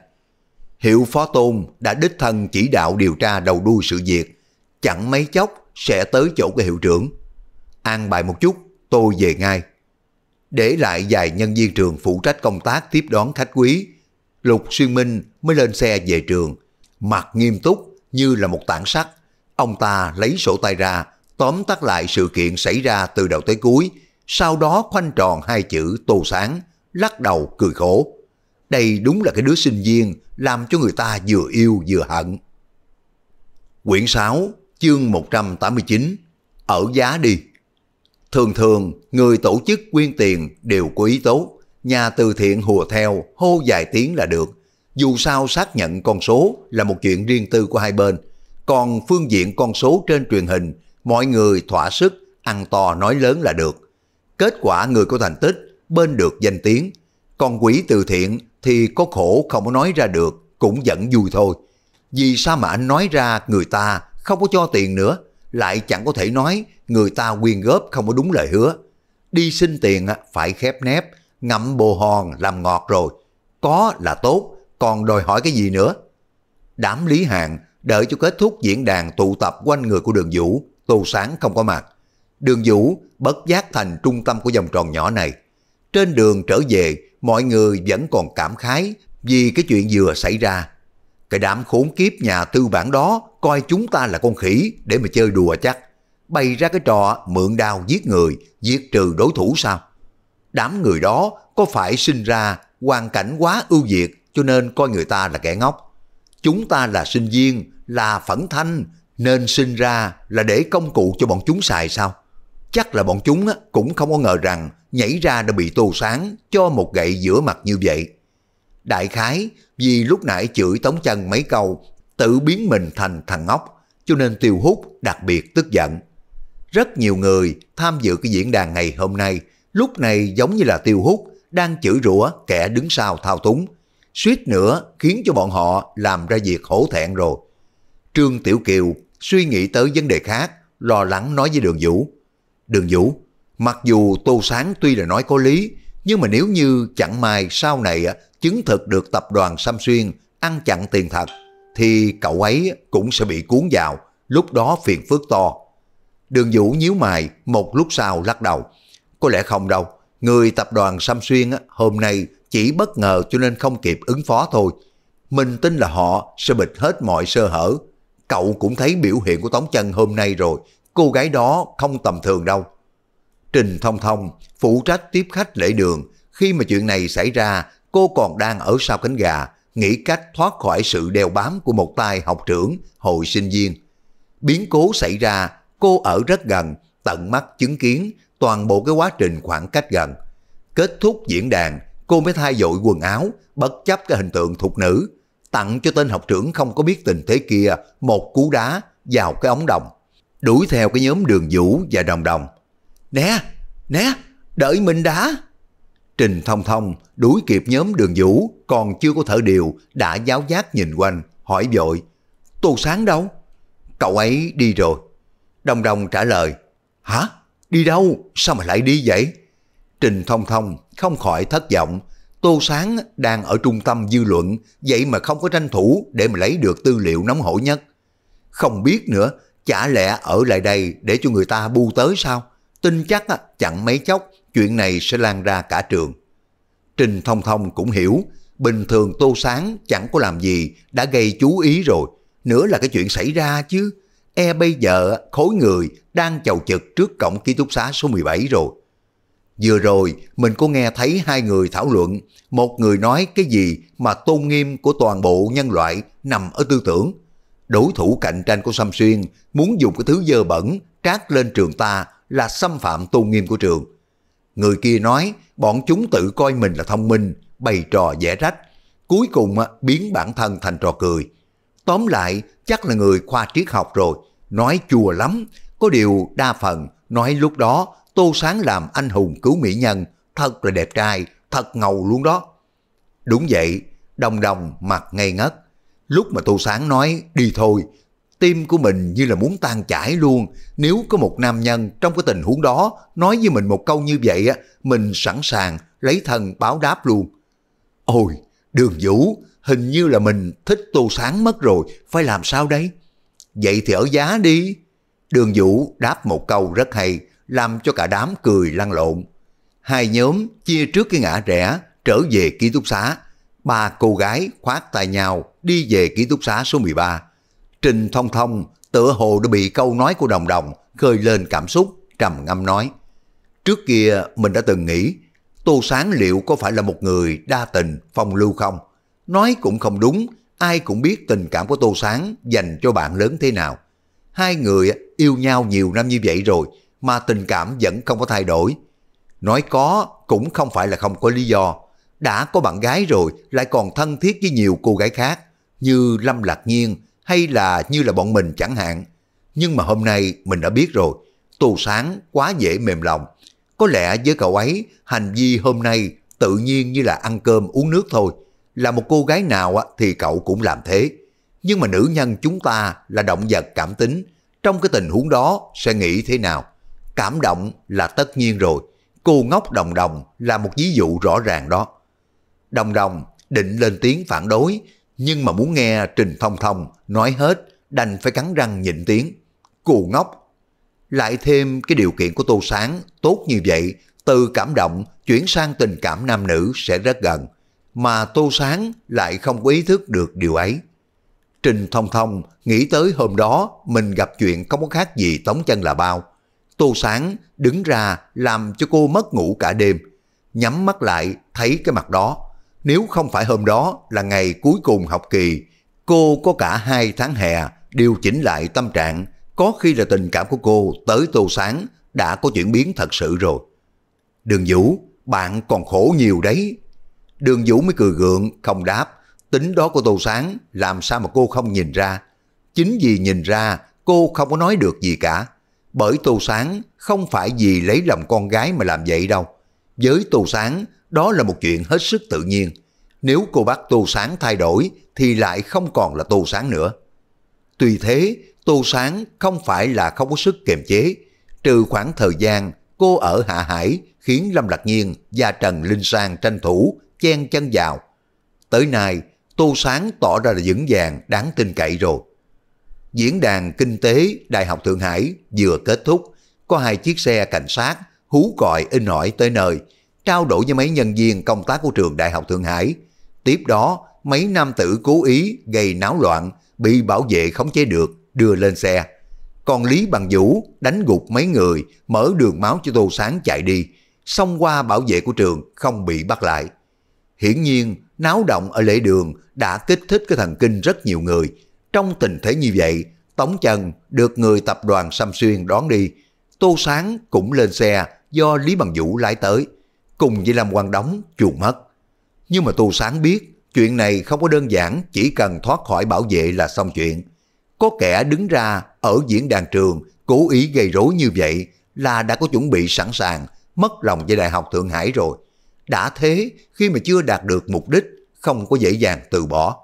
Hiệu Phó Tôn đã đích thân chỉ đạo điều tra đầu đuôi sự việc, chẳng mấy chốc sẽ tới chỗ của hiệu trưởng. An bài một chút, tôi về ngay. Để lại vài nhân viên trường phụ trách công tác tiếp đón khách quý, Lục Xuyên Minh mới lên xe về trường, mặt nghiêm túc như là một tảng sắt. Ông ta lấy sổ tay ra, tóm tắt lại sự kiện xảy ra từ đầu tới cuối, sau đó khoanh tròn hai chữ tô sáng, lắc đầu cười khổ. Đây đúng là cái đứa sinh viên làm cho người ta vừa yêu vừa hận. Quyển 6 chương 189, ở giá đi. Thường thường, người tổ chức quyên tiền đều có ý tốt, nhà từ thiện hùa theo, hô dài tiếng là được. Dù sao xác nhận con số là một chuyện riêng tư của hai bên, còn phương diện con số trên truyền hình, mọi người thỏa sức, ăn to nói lớn là được. Kết quả người có thành tích, bên được danh tiếng, còn quỹ từ thiện thì có khổ không có nói ra được, cũng vẫn vui thôi. Vì sao mà anh nói ra người ta không có cho tiền nữa, lại chẳng có thể nói người ta quyên góp không có đúng lời hứa. Đi xin tiền phải khép nép, ngậm bồ hòn làm ngọt rồi. Có là tốt, còn đòi hỏi cái gì nữa. Đám Lý Hạng đợi cho kết thúc diễn đàn tụ tập quanh người của đường Vũ, Tô Sáng không có mặt. Đường Vũ bất giác thành trung tâm của vòng tròn nhỏ này. Trên đường trở về, mọi người vẫn còn cảm khái vì cái chuyện vừa xảy ra cái đám khốn kiếp nhà tư bản đó coi chúng ta là con khỉ để mà chơi đùa chắc. Bày ra cái trò mượn đao giết người, giết trừ đối thủ sao? Đám người đó có phải sinh ra hoàn cảnh quá ưu việt cho nên coi người ta là kẻ ngốc. Chúng ta là sinh viên, là phẫn thanh, nên sinh ra là để công cụ cho bọn chúng xài sao? Chắc là bọn chúng cũng không có ngờ rằng nhảy ra đã bị tù sáng cho một gậy giữa mặt như vậy. Đại khái vì lúc nãy chửi Tống Chân mấy câu tự biến mình thành thằng ngốc cho nên Tiêu Hút đặc biệt tức giận. Rất nhiều người tham dự cái diễn đàn ngày hôm nay lúc này giống như là Tiêu Hút đang chửi rủa kẻ đứng sau thao túng suýt nữa khiến cho bọn họ làm ra việc hổ thẹn rồi. Trương Tiểu Kiều suy nghĩ tới vấn đề khác, lo lắng nói với Đường Vũ. Đường Vũ, mặc dù Tô Sáng tuy là nói có lý, nhưng mà nếu như chẳng may sau này chứng thực được tập đoàn Sam xuyên ăn chặn tiền thật, thì cậu ấy cũng sẽ bị cuốn vào, lúc đó phiền phức to. Đường Vũ nhíu mày một lúc sau lắc đầu. Có lẽ không đâu, người tập đoàn Sam xuyên hôm nay chỉ bất ngờ cho nên không kịp ứng phó thôi. Mình tin là họ sẽ bịt hết mọi sơ hở. Cậu cũng thấy biểu hiện của Tống Chân hôm nay rồi, cô gái đó không tầm thường đâu. Trình Thông Thông phụ trách tiếp khách lễ đường, khi mà chuyện này xảy ra cô còn đang ở sau cánh gà, nghĩ cách thoát khỏi sự đeo bám của một tay học trưởng hội sinh viên. Biến cố xảy ra, cô ở rất gần, tận mắt chứng kiến toàn bộ cái quá trình khoảng cách gần. Kết thúc diễn đàn, cô mới thay dội quần áo, bất chấp cái hình tượng thục nữ, tặng cho tên học trưởng không có biết tình thế kia một cú đá vào cái ống đồng, đuổi theo cái nhóm đường vũ và đồng đồng. Nè, nè, đợi mình đã! Trình Thông Thông đuổi kịp nhóm đường vũ còn chưa có thở điều đã giáo giác nhìn quanh hỏi vội Tô Sáng đâu? Cậu ấy đi rồi. Đồng Đồng trả lời Hả? Đi đâu? Sao mà lại đi vậy? Trình Thông Thông không khỏi thất vọng Tô Sáng đang ở trung tâm dư luận vậy mà không có tranh thủ để mà lấy được tư liệu nóng hổi nhất. Không biết nữa, chả lẽ ở lại đây để cho người ta bu tới sao? Tin chắc chẳng mấy chốc chuyện này sẽ lan ra cả trường. Trình Thông Thông cũng hiểu, bình thường Tô Sáng chẳng có làm gì, đã gây chú ý rồi, nữa là cái chuyện xảy ra chứ. E bây giờ khối người đang chầu chực trước cổng ký túc xá số 17 rồi. Vừa rồi mình có nghe thấy hai người thảo luận, một người nói cái gì mà tôn nghiêm của toàn bộ nhân loại nằm ở tư tưởng. Đối thủ cạnh tranh của Sâm Xuyên muốn dùng cái thứ dơ bẩn trát lên trường ta là xâm phạm tôn nghiêm của trường. Người kia nói bọn chúng tự coi mình là thông minh, bày trò vẽ rách, cuối cùng biến bản thân thành trò cười. Tóm lại, chắc là người khoa triết học rồi, nói chùa lắm, có điều đa phần nói lúc đó Tô Sáng làm anh hùng cứu mỹ nhân, thật là đẹp trai, thật ngầu luôn đó. Đúng vậy, đồng đồng mặt ngây ngất. Lúc mà Tô Sáng nói đi thôi, tim của mình như là muốn tan chảy luôn. Nếu có một nam nhân trong cái tình huống đó nói với mình một câu như vậy á, mình sẵn sàng lấy thân báo đáp luôn. Ôi, đường vũ, hình như là mình thích tô sáng mất rồi, phải làm sao đấy? Vậy thì ở giá đi. Đường vũ đáp một câu rất hay, làm cho cả đám cười lăn lộn. Hai nhóm chia trước cái ngã rẽ, trở về ký túc xá. Ba cô gái khoát tay nhau đi về ký túc xá số 13 Trình Thông Thông tựa hồ đã bị câu nói của Đồng Đồng khơi lên cảm xúc, trầm ngâm nói. Trước kia mình đã từng nghĩ, Tô Sáng liệu có phải là một người đa tình, phong lưu không? Nói cũng không đúng, ai cũng biết tình cảm của Tô Sáng dành cho bạn lớn thế nào. Hai người yêu nhau nhiều năm như vậy rồi, mà tình cảm vẫn không có thay đổi. Nói có cũng không phải là không có lý do. Đã có bạn gái rồi, lại còn thân thiết với nhiều cô gái khác, như Lâm Lạc Nhiên, hay là như là bọn mình chẳng hạn. Nhưng mà hôm nay mình đã biết rồi, tù Sáng quá dễ mềm lòng. Có lẽ với cậu ấy, hành vi hôm nay tự nhiên như là ăn cơm uống nước thôi. Là một cô gái nào thì cậu cũng làm thế. Nhưng mà nữ nhân chúng ta là động vật cảm tính. Trong cái tình huống đó sẽ nghĩ thế nào? Cảm động là tất nhiên rồi. Cô ngốc đồng đồng là một ví dụ rõ ràng đó. Đồng đồng định lên tiếng phản đối nhưng mà muốn nghe Trình Thông Thông nói hết, đành phải cắn răng nhịn tiếng. Cù ngốc! Lại thêm cái điều kiện của Tô Sáng tốt như vậy, từ cảm động chuyển sang tình cảm nam nữ sẽ rất gần, mà Tô Sáng lại không có ý thức được điều ấy. Trình Thông Thông nghĩ tới hôm đó mình gặp chuyện không có khác gì tống chân là bao. Tô Sáng đứng ra làm cho cô mất ngủ cả đêm, nhắm mắt lại thấy cái mặt đó nếu không phải hôm đó là ngày cuối cùng học kỳ, cô có cả hai tháng hè điều chỉnh lại tâm trạng, có khi là tình cảm của cô tới tô sáng đã có chuyển biến thật sự rồi. Đường Vũ, bạn còn khổ nhiều đấy. Đường Vũ mới cười gượng, không đáp. Tính đó của Tô Sáng làm sao mà cô không nhìn ra. Chính vì nhìn ra cô không có nói được gì cả. Bởi Tô Sáng không phải vì lấy lòng con gái mà làm vậy đâu. Với Tô Sáng đó là một chuyện hết sức tự nhiên. Nếu cô bắt Tô Sáng thay đổi thì lại không còn là Tô Sáng nữa. Tuy thế, Tô Sáng không phải là không có sức kiềm chế. Trừ khoảng thời gian cô ở Hạ Hải khiến Lâm Lạc Nhiên và Trần Linh Sang tranh thủ chen chân vào. Tới nay, Tô Sáng tỏ ra là vững vàng, đáng tin cậy rồi. Diễn đàn Kinh tế Đại học Thượng Hải vừa kết thúc, có hai chiếc xe cảnh sát hú còi in ỏi tới nơi, trao đổi với mấy nhân viên công tác của trường Đại học Thượng Hải, Tiếp đó, mấy nam tử cố ý gây náo loạn, bị bảo vệ khống chế được, đưa lên xe. Còn Lý Bằng Vũ đánh gục mấy người, mở đường máu cho Tô Sáng chạy đi. Xông qua bảo vệ của trường, không bị bắt lại. Hiển nhiên, náo động ở lễ đường đã kích thích cái thần kinh rất nhiều người. Trong tình thế như vậy, Tống Trần được người tập đoàn Sam Xuyên đón đi. Tô Sáng cũng lên xe do Lý Bằng Vũ lái tới. Cùng với Lâm Quang Đóng chuồn mất. Nhưng mà tù Sáng biết chuyện này không có đơn giản chỉ cần thoát khỏi bảo vệ là xong chuyện. Có kẻ đứng ra ở diễn đàn trường cố ý gây rối như vậy là đã có chuẩn bị sẵn sàng mất lòng với Đại học Thượng Hải rồi. Đã thế khi mà chưa đạt được mục đích không có dễ dàng từ bỏ.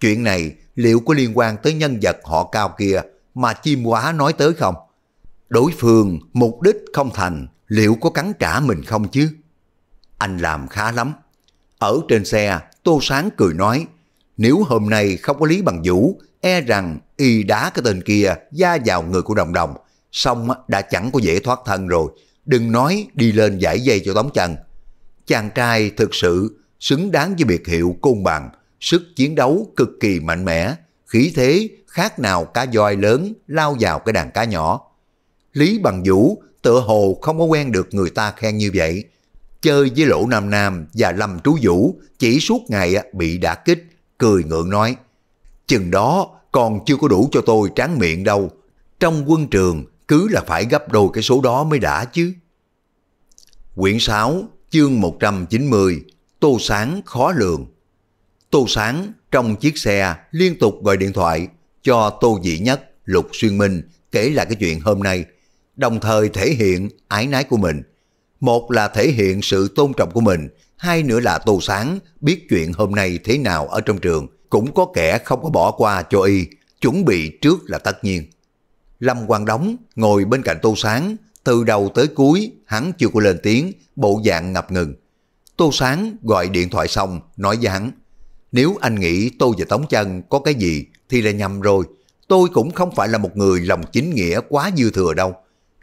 Chuyện này liệu có liên quan tới nhân vật họ cao kia mà chim quá nói tới không? Đối phương mục đích không thành liệu có cắn trả mình không chứ? Anh làm khá lắm. Ở trên xe, Tô Sáng cười nói, nếu hôm nay không có Lý Bằng Vũ, e rằng y đá cái tên kia ra vào người của Đồng Đồng, xong đã chẳng có dễ thoát thân rồi, đừng nói đi lên giải dây cho tống chân. Chàng trai thực sự xứng đáng với biệt hiệu côn bằng, sức chiến đấu cực kỳ mạnh mẽ, khí thế khác nào cá voi lớn lao vào cái đàn cá nhỏ. Lý Bằng Vũ tựa hồ không có quen được người ta khen như vậy, chơi với Lỗ Nam Nam và Lâm Trú Vũ chỉ suốt ngày bị đả kích, cười ngượng nói, chừng đó còn chưa có đủ cho tôi tráng miệng đâu, trong quân trường cứ là phải gấp đôi cái số đó mới đã chứ. Quyển 6, chương 190, Tô Sáng khó lường. Tô Sáng trong chiếc xe liên tục gọi điện thoại cho Tô dị Nhất, Lục Xuyên Minh kể lại cái chuyện hôm nay, đồng thời thể hiện ái nái của mình một là thể hiện sự tôn trọng của mình, hai nữa là Tô Sáng biết chuyện hôm nay thế nào ở trong trường, cũng có kẻ không có bỏ qua cho y, chuẩn bị trước là tất nhiên. Lâm Quang Đóng ngồi bên cạnh Tô Sáng, từ đầu tới cuối hắn chưa có lên tiếng, bộ dạng ngập ngừng. Tô Sáng gọi điện thoại xong, nói với hắn, nếu anh nghĩ tôi và Tống Chân có cái gì thì là nhầm rồi, tôi cũng không phải là một người lòng chính nghĩa quá dư thừa đâu,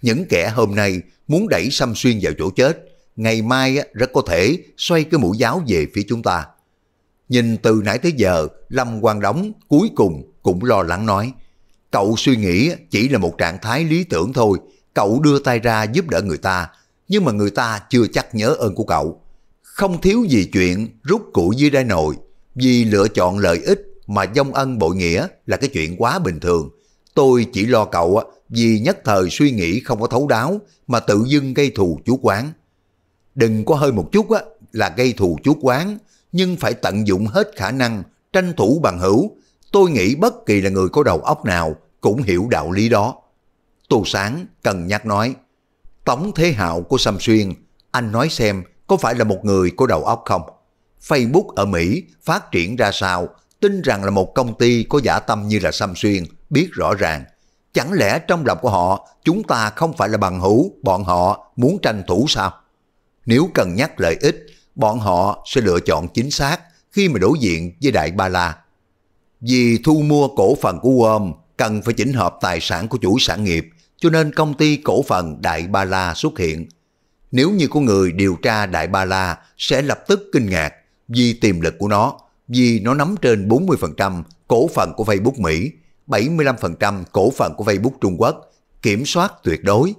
những kẻ hôm nay muốn đẩy Sâm Xuyên vào chỗ chết, ngày mai rất có thể xoay cái mũi giáo về phía chúng ta. Nhìn từ nãy tới giờ, Lâm Quang Đóng cuối cùng cũng lo lắng nói, cậu suy nghĩ chỉ là một trạng thái lý tưởng thôi, cậu đưa tay ra giúp đỡ người ta, nhưng mà người ta chưa chắc nhớ ơn của cậu. Không thiếu gì chuyện rút củ dưới đai nồi, vì lựa chọn lợi ích mà dông ân bội nghĩa là cái chuyện quá bình thường. Tôi chỉ lo cậu vì nhất thời suy nghĩ không có thấu đáo mà tự dưng gây thù chú quán. Đừng có hơi một chút á, là gây thù chú quán, nhưng phải tận dụng hết khả năng, tranh thủ bằng hữu. Tôi nghĩ bất kỳ là người có đầu óc nào cũng hiểu đạo lý đó. Tô Sáng cần nhắc nói, Tống Thế Hạo của Sam Xuyên, anh nói xem có phải là một người có đầu óc không? Facebook ở Mỹ phát triển ra sao, tin rằng là một công ty có giả tâm như là Sam Xuyên, biết rõ ràng, Chẳng lẽ trong lòng của họ chúng ta không phải là bằng hữu bọn họ muốn tranh thủ sao? Nếu cần nhắc lợi ích, bọn họ sẽ lựa chọn chính xác khi mà đối diện với Đại Ba La. Vì thu mua cổ phần của Worm cần phải chỉnh hợp tài sản của chủ sản nghiệp cho nên công ty cổ phần Đại Ba La xuất hiện. Nếu như có người điều tra Đại Ba La sẽ lập tức kinh ngạc vì tiềm lực của nó, vì nó nắm trên 40% cổ phần của Facebook Mỹ 75% cổ phần của Facebook Trung Quốc, kiểm soát tuyệt đối.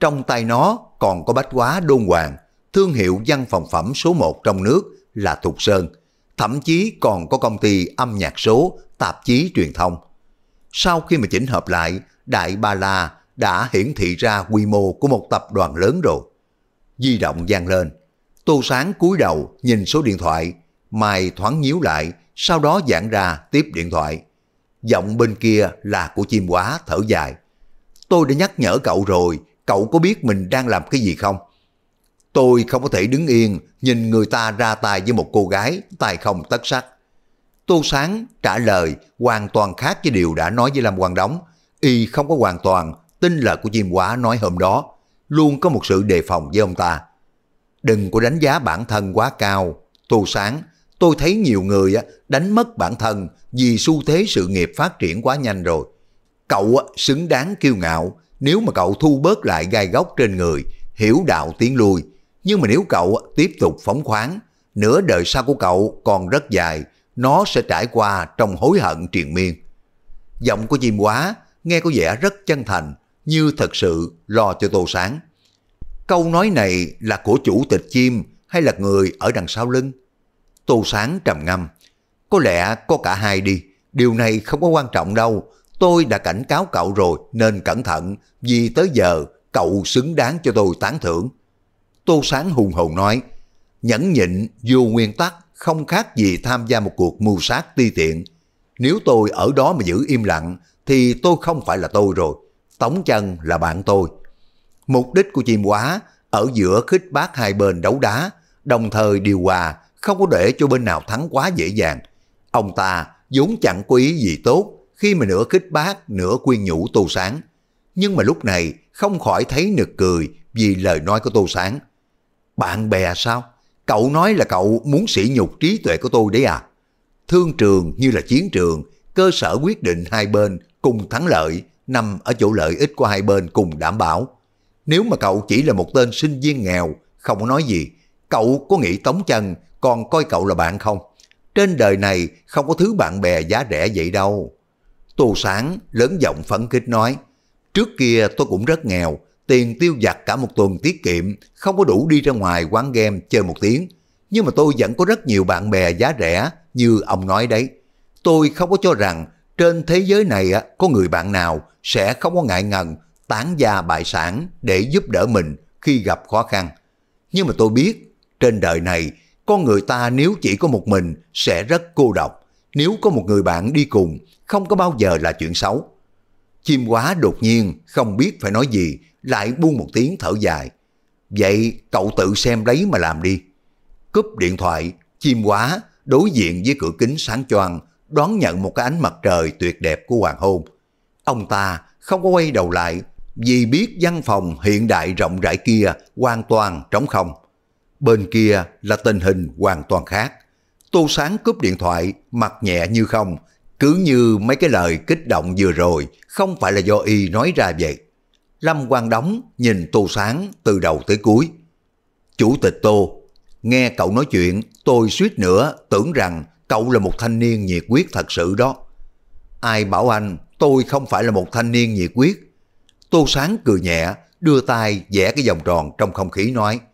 Trong tay nó còn có bách quá đôn hoàng, thương hiệu văn phòng phẩm số 1 trong nước là Thục Sơn, thậm chí còn có công ty âm nhạc số, tạp chí truyền thông. Sau khi mà chỉnh hợp lại, Đại Ba La đã hiển thị ra quy mô của một tập đoàn lớn rồi. Di động gian lên, Tô Sáng cúi đầu nhìn số điện thoại, Mai thoáng nhíu lại, sau đó giãn ra tiếp điện thoại giọng bên kia là của chim quá thở dài. Tôi đã nhắc nhở cậu rồi, cậu có biết mình đang làm cái gì không? Tôi không có thể đứng yên, nhìn người ta ra tay với một cô gái, tài không tất sắc. Tô Sáng trả lời hoàn toàn khác với điều đã nói với Lâm Quang Đóng. Y không có hoàn toàn tin lời của chim quá nói hôm đó, luôn có một sự đề phòng với ông ta. Đừng có đánh giá bản thân quá cao, Tô Sáng tôi thấy nhiều người đánh mất bản thân vì xu thế sự nghiệp phát triển quá nhanh rồi. Cậu xứng đáng kiêu ngạo nếu mà cậu thu bớt lại gai góc trên người, hiểu đạo tiến lui. Nhưng mà nếu cậu tiếp tục phóng khoáng, nửa đời sau của cậu còn rất dài, nó sẽ trải qua trong hối hận triền miên. Giọng của chim quá nghe có vẻ rất chân thành, như thật sự lo cho Tô Sáng. Câu nói này là của chủ tịch chim hay là người ở đằng sau lưng? Tô Sáng trầm ngâm. Có lẽ có cả hai đi, điều này không có quan trọng đâu. Tôi đã cảnh cáo cậu rồi nên cẩn thận, vì tới giờ cậu xứng đáng cho tôi tán thưởng. Tô Sáng hùng hồn nói, nhẫn nhịn vô nguyên tắc không khác gì tham gia một cuộc mưu sát ti tiện. Nếu tôi ở đó mà giữ im lặng thì tôi không phải là tôi rồi, Tống Chân là bạn tôi. Mục đích của chim quá ở giữa khích bác hai bên đấu đá, đồng thời điều hòa không có để cho bên nào thắng quá dễ dàng. Ông ta vốn chẳng có ý gì tốt khi mà nửa khích bác, nửa quyên nhủ Tô Sáng. Nhưng mà lúc này không khỏi thấy nực cười vì lời nói của Tô Sáng. Bạn bè sao? Cậu nói là cậu muốn sỉ nhục trí tuệ của tôi đấy à? Thương trường như là chiến trường, cơ sở quyết định hai bên cùng thắng lợi nằm ở chỗ lợi ích của hai bên cùng đảm bảo. Nếu mà cậu chỉ là một tên sinh viên nghèo, không có nói gì, cậu có nghĩ Tống Chân còn coi cậu là bạn không? Trên đời này không có thứ bạn bè giá rẻ vậy đâu. Tô Sáng lớn giọng phấn khích nói, trước kia tôi cũng rất nghèo, tiền tiêu vặt cả một tuần tiết kiệm, không có đủ đi ra ngoài quán game chơi một tiếng. Nhưng mà tôi vẫn có rất nhiều bạn bè giá rẻ như ông nói đấy. Tôi không có cho rằng trên thế giới này có người bạn nào sẽ không có ngại ngần tán gia bại sản để giúp đỡ mình khi gặp khó khăn. Nhưng mà tôi biết trên đời này con người ta nếu chỉ có một mình sẽ rất cô độc, nếu có một người bạn đi cùng không có bao giờ là chuyện xấu. Chim quá đột nhiên không biết phải nói gì, lại buông một tiếng thở dài. Vậy cậu tự xem lấy mà làm đi. Cúp điện thoại, chim quá đối diện với cửa kính sáng choang đón nhận một cái ánh mặt trời tuyệt đẹp của hoàng hôn. Ông ta không có quay đầu lại vì biết văn phòng hiện đại rộng rãi kia hoàn toàn trống không. Bên kia là tình hình hoàn toàn khác. Tô Sáng cúp điện thoại, mặt nhẹ như không, cứ như mấy cái lời kích động vừa rồi, không phải là do y nói ra vậy. Lâm Quang Đóng nhìn Tô Sáng từ đầu tới cuối. Chủ tịch Tô, nghe cậu nói chuyện, tôi suýt nữa tưởng rằng cậu là một thanh niên nhiệt quyết thật sự đó. Ai bảo anh, tôi không phải là một thanh niên nhiệt quyết. Tô Sáng cười nhẹ, đưa tay vẽ cái vòng tròn trong không khí nói –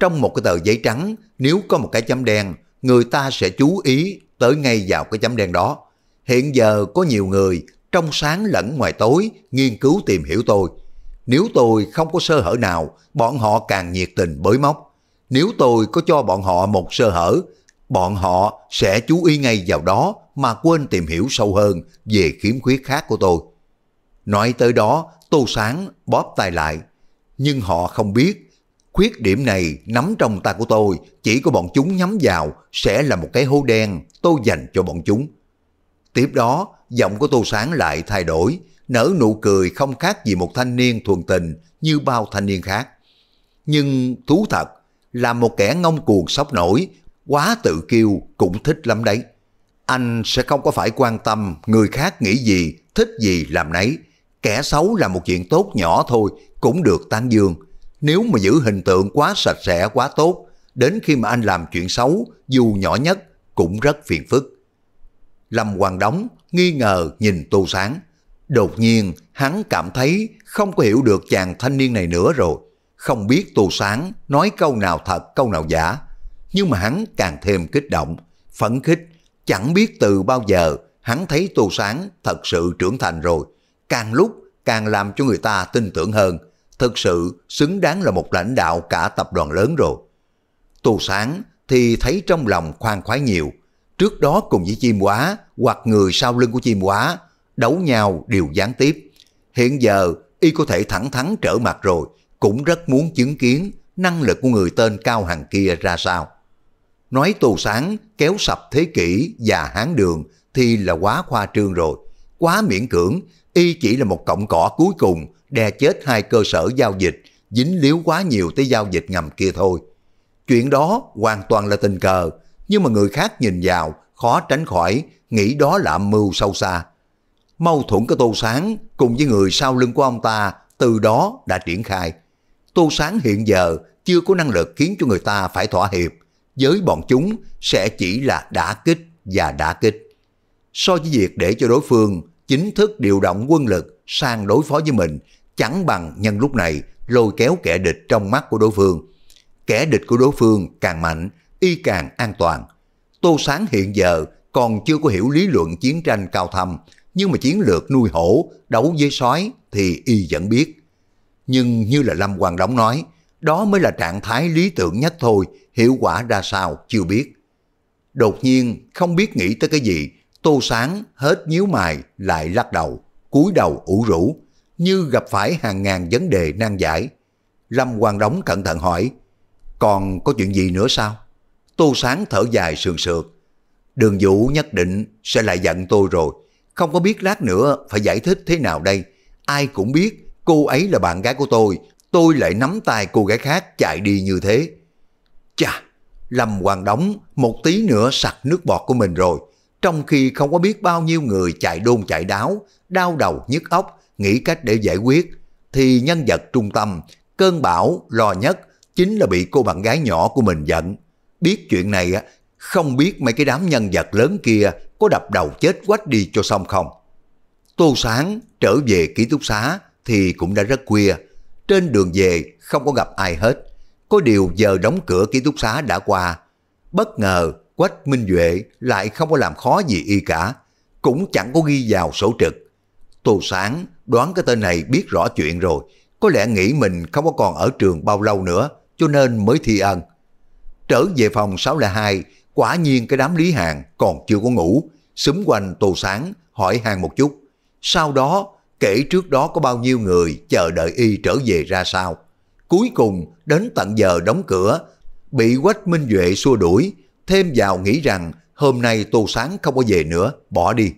trong một cái tờ giấy trắng, nếu có một cái chấm đen, người ta sẽ chú ý tới ngay vào cái chấm đen đó. Hiện giờ có nhiều người trong sáng lẫn ngoài tối nghiên cứu tìm hiểu tôi. Nếu tôi không có sơ hở nào, bọn họ càng nhiệt tình bới móc. Nếu tôi có cho bọn họ một sơ hở, bọn họ sẽ chú ý ngay vào đó mà quên tìm hiểu sâu hơn về khiếm khuyết khác của tôi. Nói tới đó, Tô Sáng bóp tay lại, nhưng họ không biết Khuyết điểm này nắm trong tay của tôi, chỉ có bọn chúng nhắm vào sẽ là một cái hố đen tôi dành cho bọn chúng. Tiếp đó, giọng của Tô Sáng lại thay đổi, nở nụ cười không khác gì một thanh niên thuần tình như bao thanh niên khác. Nhưng thú thật, là một kẻ ngông cuồng sốc nổi, quá tự kiêu cũng thích lắm đấy. Anh sẽ không có phải quan tâm người khác nghĩ gì, thích gì làm nấy. Kẻ xấu là một chuyện tốt nhỏ thôi, cũng được tán dương. Nếu mà giữ hình tượng quá sạch sẽ quá tốt, đến khi mà anh làm chuyện xấu, dù nhỏ nhất, cũng rất phiền phức. Lâm Hoàng Đóng nghi ngờ nhìn Tô Sáng. Đột nhiên hắn cảm thấy không có hiểu được chàng thanh niên này nữa rồi. Không biết Tô Sáng nói câu nào thật câu nào giả. Nhưng mà hắn càng thêm kích động, phấn khích. Chẳng biết từ bao giờ hắn thấy Tô Sáng thật sự trưởng thành rồi. Càng lúc càng làm cho người ta tin tưởng hơn thực sự xứng đáng là một lãnh đạo cả tập đoàn lớn rồi. Tô Sáng thì thấy trong lòng khoan khoái nhiều, trước đó cùng với chim quá hoặc người sau lưng của chim quá đấu nhau đều gián tiếp. Hiện giờ y có thể thẳng thắn trở mặt rồi, cũng rất muốn chứng kiến năng lực của người tên Cao hàng kia ra sao. Nói tù Sáng kéo sập thế kỷ và hán đường thì là quá khoa trương rồi, quá miễn cưỡng, y chỉ là một cọng cỏ cuối cùng đè chết hai cơ sở giao dịch, dính líu quá nhiều tới giao dịch ngầm kia thôi. Chuyện đó hoàn toàn là tình cờ, nhưng mà người khác nhìn vào khó tránh khỏi, nghĩ đó là âm mưu sâu xa. Mâu thuẫn của Tô Sáng cùng với người sau lưng của ông ta từ đó đã triển khai. Tô Sáng hiện giờ chưa có năng lực khiến cho người ta phải thỏa hiệp, với bọn chúng sẽ chỉ là đả kích và đả kích. So với việc để cho đối phương chính thức điều động quân lực sang đối phó với mình chẳng bằng nhân lúc này lôi kéo kẻ địch trong mắt của đối phương. Kẻ địch của đối phương càng mạnh, y càng an toàn. Tô Sáng hiện giờ còn chưa có hiểu lý luận chiến tranh cao thâm, nhưng mà chiến lược nuôi hổ, đấu với sói thì y vẫn biết. Nhưng như là Lâm Hoàng đóng nói, đó mới là trạng thái lý tưởng nhất thôi, hiệu quả ra sao chưa biết. Đột nhiên không biết nghĩ tới cái gì, Tô Sáng hết nhíu mày lại lắc đầu, cúi đầu ủ rũ, như gặp phải hàng ngàn vấn đề nan giải. Lâm Quang Đống cẩn thận hỏi, còn có chuyện gì nữa sao? Tô Sáng thở dài sườn sượt, đường vũ nhất định sẽ lại giận tôi rồi, không có biết lát nữa phải giải thích thế nào đây. Ai cũng biết cô ấy là bạn gái của tôi, tôi lại nắm tay cô gái khác chạy đi như thế. Chà, Lâm Hoàng Đống một tí nữa sặc nước bọt của mình rồi, trong khi không có biết bao nhiêu người chạy đôn chạy đáo, đau đầu nhức óc, nghĩ cách để giải quyết, thì nhân vật trung tâm, cơn bão lo nhất chính là bị cô bạn gái nhỏ của mình giận. Biết chuyện này á, không biết mấy cái đám nhân vật lớn kia có đập đầu chết quách đi cho xong không. Tô Sáng trở về ký túc xá thì cũng đã rất khuya. Trên đường về không có gặp ai hết. Có điều giờ đóng cửa ký túc xá đã qua. Bất ngờ Quách Minh Duệ lại không có làm khó gì y cả. Cũng chẳng có ghi vào sổ trực. Tô Sáng đoán cái tên này biết rõ chuyện rồi, có lẽ nghĩ mình không có còn ở trường bao lâu nữa, cho nên mới thi ân. Trở về phòng 602, quả nhiên cái đám Lý Hàng còn chưa có ngủ, xúm quanh Tô Sáng hỏi hàng một chút. Sau đó, kể trước đó có bao nhiêu người chờ đợi y trở về ra sao. Cuối cùng, đến tận giờ đóng cửa, bị Quách Minh Duệ xua đuổi, thêm vào nghĩ rằng hôm nay Tô Sáng không có về nữa, bỏ đi.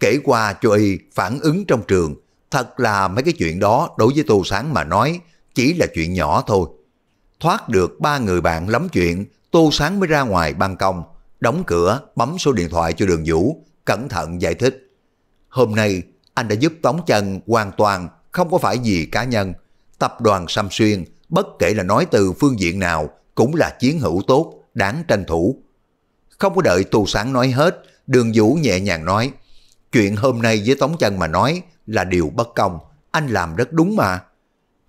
Kể qua cho y phản ứng trong trường, Thật là mấy cái chuyện đó đối với Tô Sáng mà nói chỉ là chuyện nhỏ thôi. Thoát được ba người bạn lắm chuyện, Tô Sáng mới ra ngoài ban công, đóng cửa, bấm số điện thoại cho đường Vũ, cẩn thận giải thích. Hôm nay, anh đã giúp Tống Trần hoàn toàn không có phải gì cá nhân. Tập đoàn sam xuyên bất kể là nói từ phương diện nào, cũng là chiến hữu tốt, đáng tranh thủ. Không có đợi Tô Sáng nói hết, đường Vũ nhẹ nhàng nói, chuyện hôm nay với Tống Trần mà nói là điều bất công, anh làm rất đúng mà.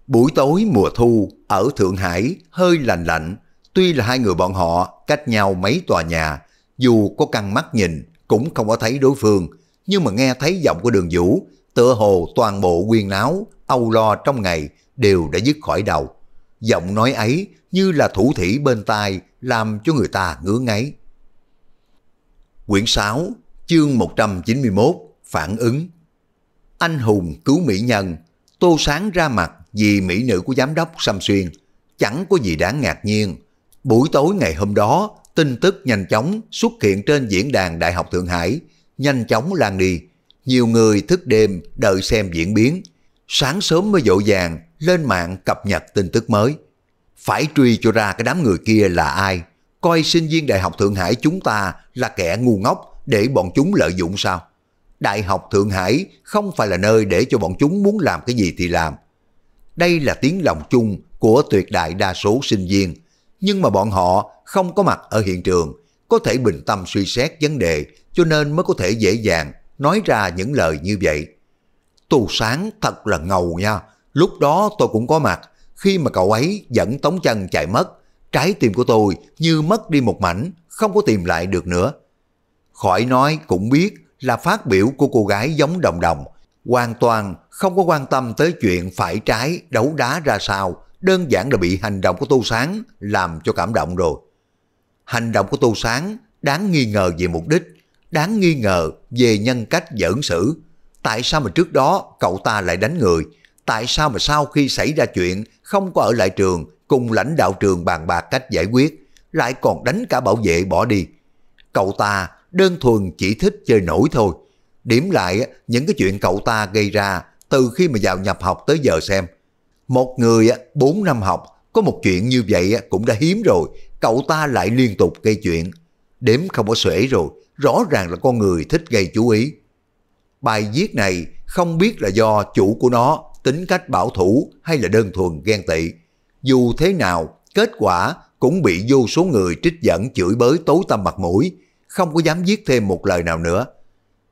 Buổi tối mùa thu ở Thượng Hải hơi lạnh lạnh, tuy là hai người bọn họ cách nhau mấy tòa nhà, dù có căng mắt nhìn cũng không có thấy đối phương, nhưng mà nghe thấy giọng của đường vũ, tựa hồ toàn bộ quyên áo, âu lo trong ngày đều đã dứt khỏi đầu. Giọng nói ấy như là thủ thủy bên tai làm cho người ta ngứa ngáy. Quyển 6, chương 191, phản ứng anh hùng cứu mỹ nhân, Tô Sáng ra mặt vì mỹ nữ của giám đốc Sâm Xuyên. Chẳng có gì đáng ngạc nhiên. Buổi tối ngày hôm đó, tin tức nhanh chóng xuất hiện trên diễn đàn Đại học Thượng Hải, nhanh chóng lan đi. Nhiều người thức đêm đợi xem diễn biến. Sáng sớm mới vội dàng lên mạng cập nhật tin tức mới. Phải truy cho ra cái đám người kia là ai. Coi sinh viên Đại học Thượng Hải chúng ta là kẻ ngu ngốc để bọn chúng lợi dụng sao? Đại học Thượng Hải không phải là nơi để cho bọn chúng muốn làm cái gì thì làm. Đây là tiếng lòng chung của tuyệt đại đa số sinh viên, nhưng mà bọn họ không có mặt ở hiện trường, có thể bình tâm suy xét vấn đề cho nên mới có thể dễ dàng nói ra những lời như vậy. Tù sáng thật là ngầu nha, lúc đó tôi cũng có mặt, khi mà cậu ấy dẫn tống chân chạy mất, trái tim của tôi như mất đi một mảnh, không có tìm lại được nữa. Khỏi nói cũng biết là phát biểu của cô gái giống đồng đồng, hoàn toàn không có quan tâm tới chuyện phải trái, đấu đá ra sao, đơn giản là bị hành động của Tô Sáng làm cho cảm động rồi. Hành động của Tô Sáng đáng nghi ngờ về mục đích, đáng nghi ngờ về nhân cách giỡn xử. Tại sao mà trước đó cậu ta lại đánh người? Tại sao mà sau khi xảy ra chuyện không có ở lại trường cùng lãnh đạo trường bàn bạc cách giải quyết, lại còn đánh cả bảo vệ bỏ đi? Cậu ta đơn thuần chỉ thích chơi nổi thôi. Điểm lại những cái chuyện cậu ta gây ra từ khi mà vào nhập học tới giờ xem. Một người 4 năm học, có một chuyện như vậy cũng đã hiếm rồi, cậu ta lại liên tục gây chuyện. Đếm không có xuể rồi, rõ ràng là con người thích gây chú ý. Bài viết này không biết là do chủ của nó tính cách bảo thủ hay là đơn thuần ghen tị. Dù thế nào, kết quả cũng bị vô số người trích dẫn chửi bới tối tâm mặt mũi, không có dám viết thêm một lời nào nữa.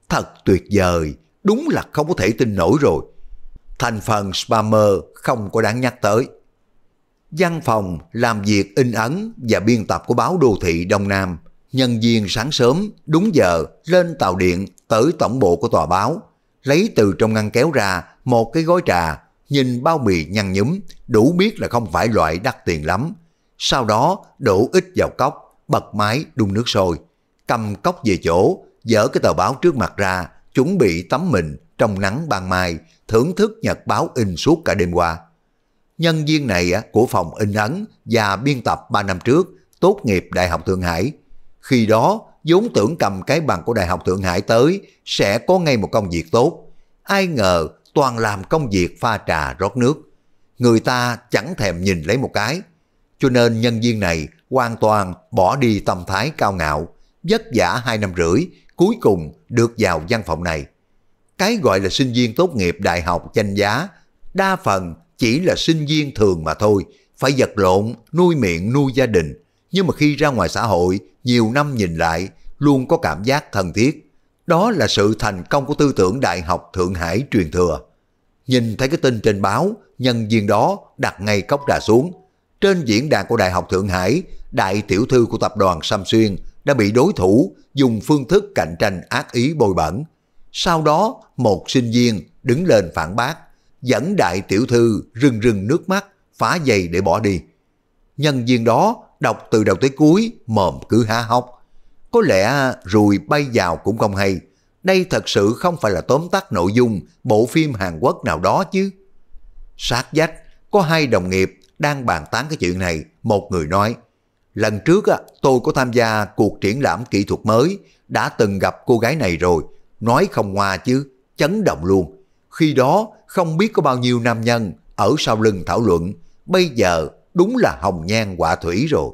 Thật tuyệt vời, đúng là không có thể tin nổi rồi. Thành phần spammer không có đáng nhắc tới. Văn phòng làm việc in ấn và biên tập của báo đô thị Đông Nam, nhân viên sáng sớm, đúng giờ, lên tàu điện tới tổng bộ của tòa báo, lấy từ trong ngăn kéo ra một cái gói trà, nhìn bao bì nhăn nhúm, đủ biết là không phải loại đắt tiền lắm. Sau đó đổ ít vào cốc, bật máy đun nước sôi cầm cốc về chỗ, dở cái tờ báo trước mặt ra, chuẩn bị tắm mình trong nắng ban mai, thưởng thức nhật báo in suốt cả đêm qua. Nhân viên này của phòng in ấn và biên tập 3 năm trước, tốt nghiệp Đại học Thượng Hải. Khi đó, vốn tưởng cầm cái bằng của Đại học Thượng Hải tới sẽ có ngay một công việc tốt. Ai ngờ toàn làm công việc pha trà rót nước. Người ta chẳng thèm nhìn lấy một cái. Cho nên nhân viên này hoàn toàn bỏ đi tâm thái cao ngạo, vất vả hai năm rưỡi, cuối cùng được vào văn phòng này. Cái gọi là sinh viên tốt nghiệp đại học danh giá, đa phần chỉ là sinh viên thường mà thôi, phải vật lộn, nuôi miệng, nuôi gia đình. Nhưng mà khi ra ngoài xã hội, nhiều năm nhìn lại, luôn có cảm giác thân thiết. Đó là sự thành công của tư tưởng Đại học Thượng Hải truyền thừa. Nhìn thấy cái tin trên báo, nhân viên đó đặt ngay cốc trà xuống. Trên diễn đàn của Đại học Thượng Hải, đại tiểu thư của tập đoàn sam xuyên đã bị đối thủ dùng phương thức cạnh tranh ác ý bồi bẩn. Sau đó, một sinh viên đứng lên phản bác, dẫn đại tiểu thư rưng rưng nước mắt, phá giày để bỏ đi. Nhân viên đó đọc từ đầu tới cuối, mồm cứ há hốc. Có lẽ rùi bay vào cũng không hay. Đây thật sự không phải là tóm tắt nội dung bộ phim Hàn Quốc nào đó chứ. Sát dách, có hai đồng nghiệp đang bàn tán cái chuyện này. Một người nói, Lần trước tôi có tham gia cuộc triển lãm kỹ thuật mới, đã từng gặp cô gái này rồi, nói không hoa chứ, chấn động luôn. Khi đó không biết có bao nhiêu nam nhân ở sau lưng thảo luận, bây giờ đúng là hồng nhan quả thủy rồi.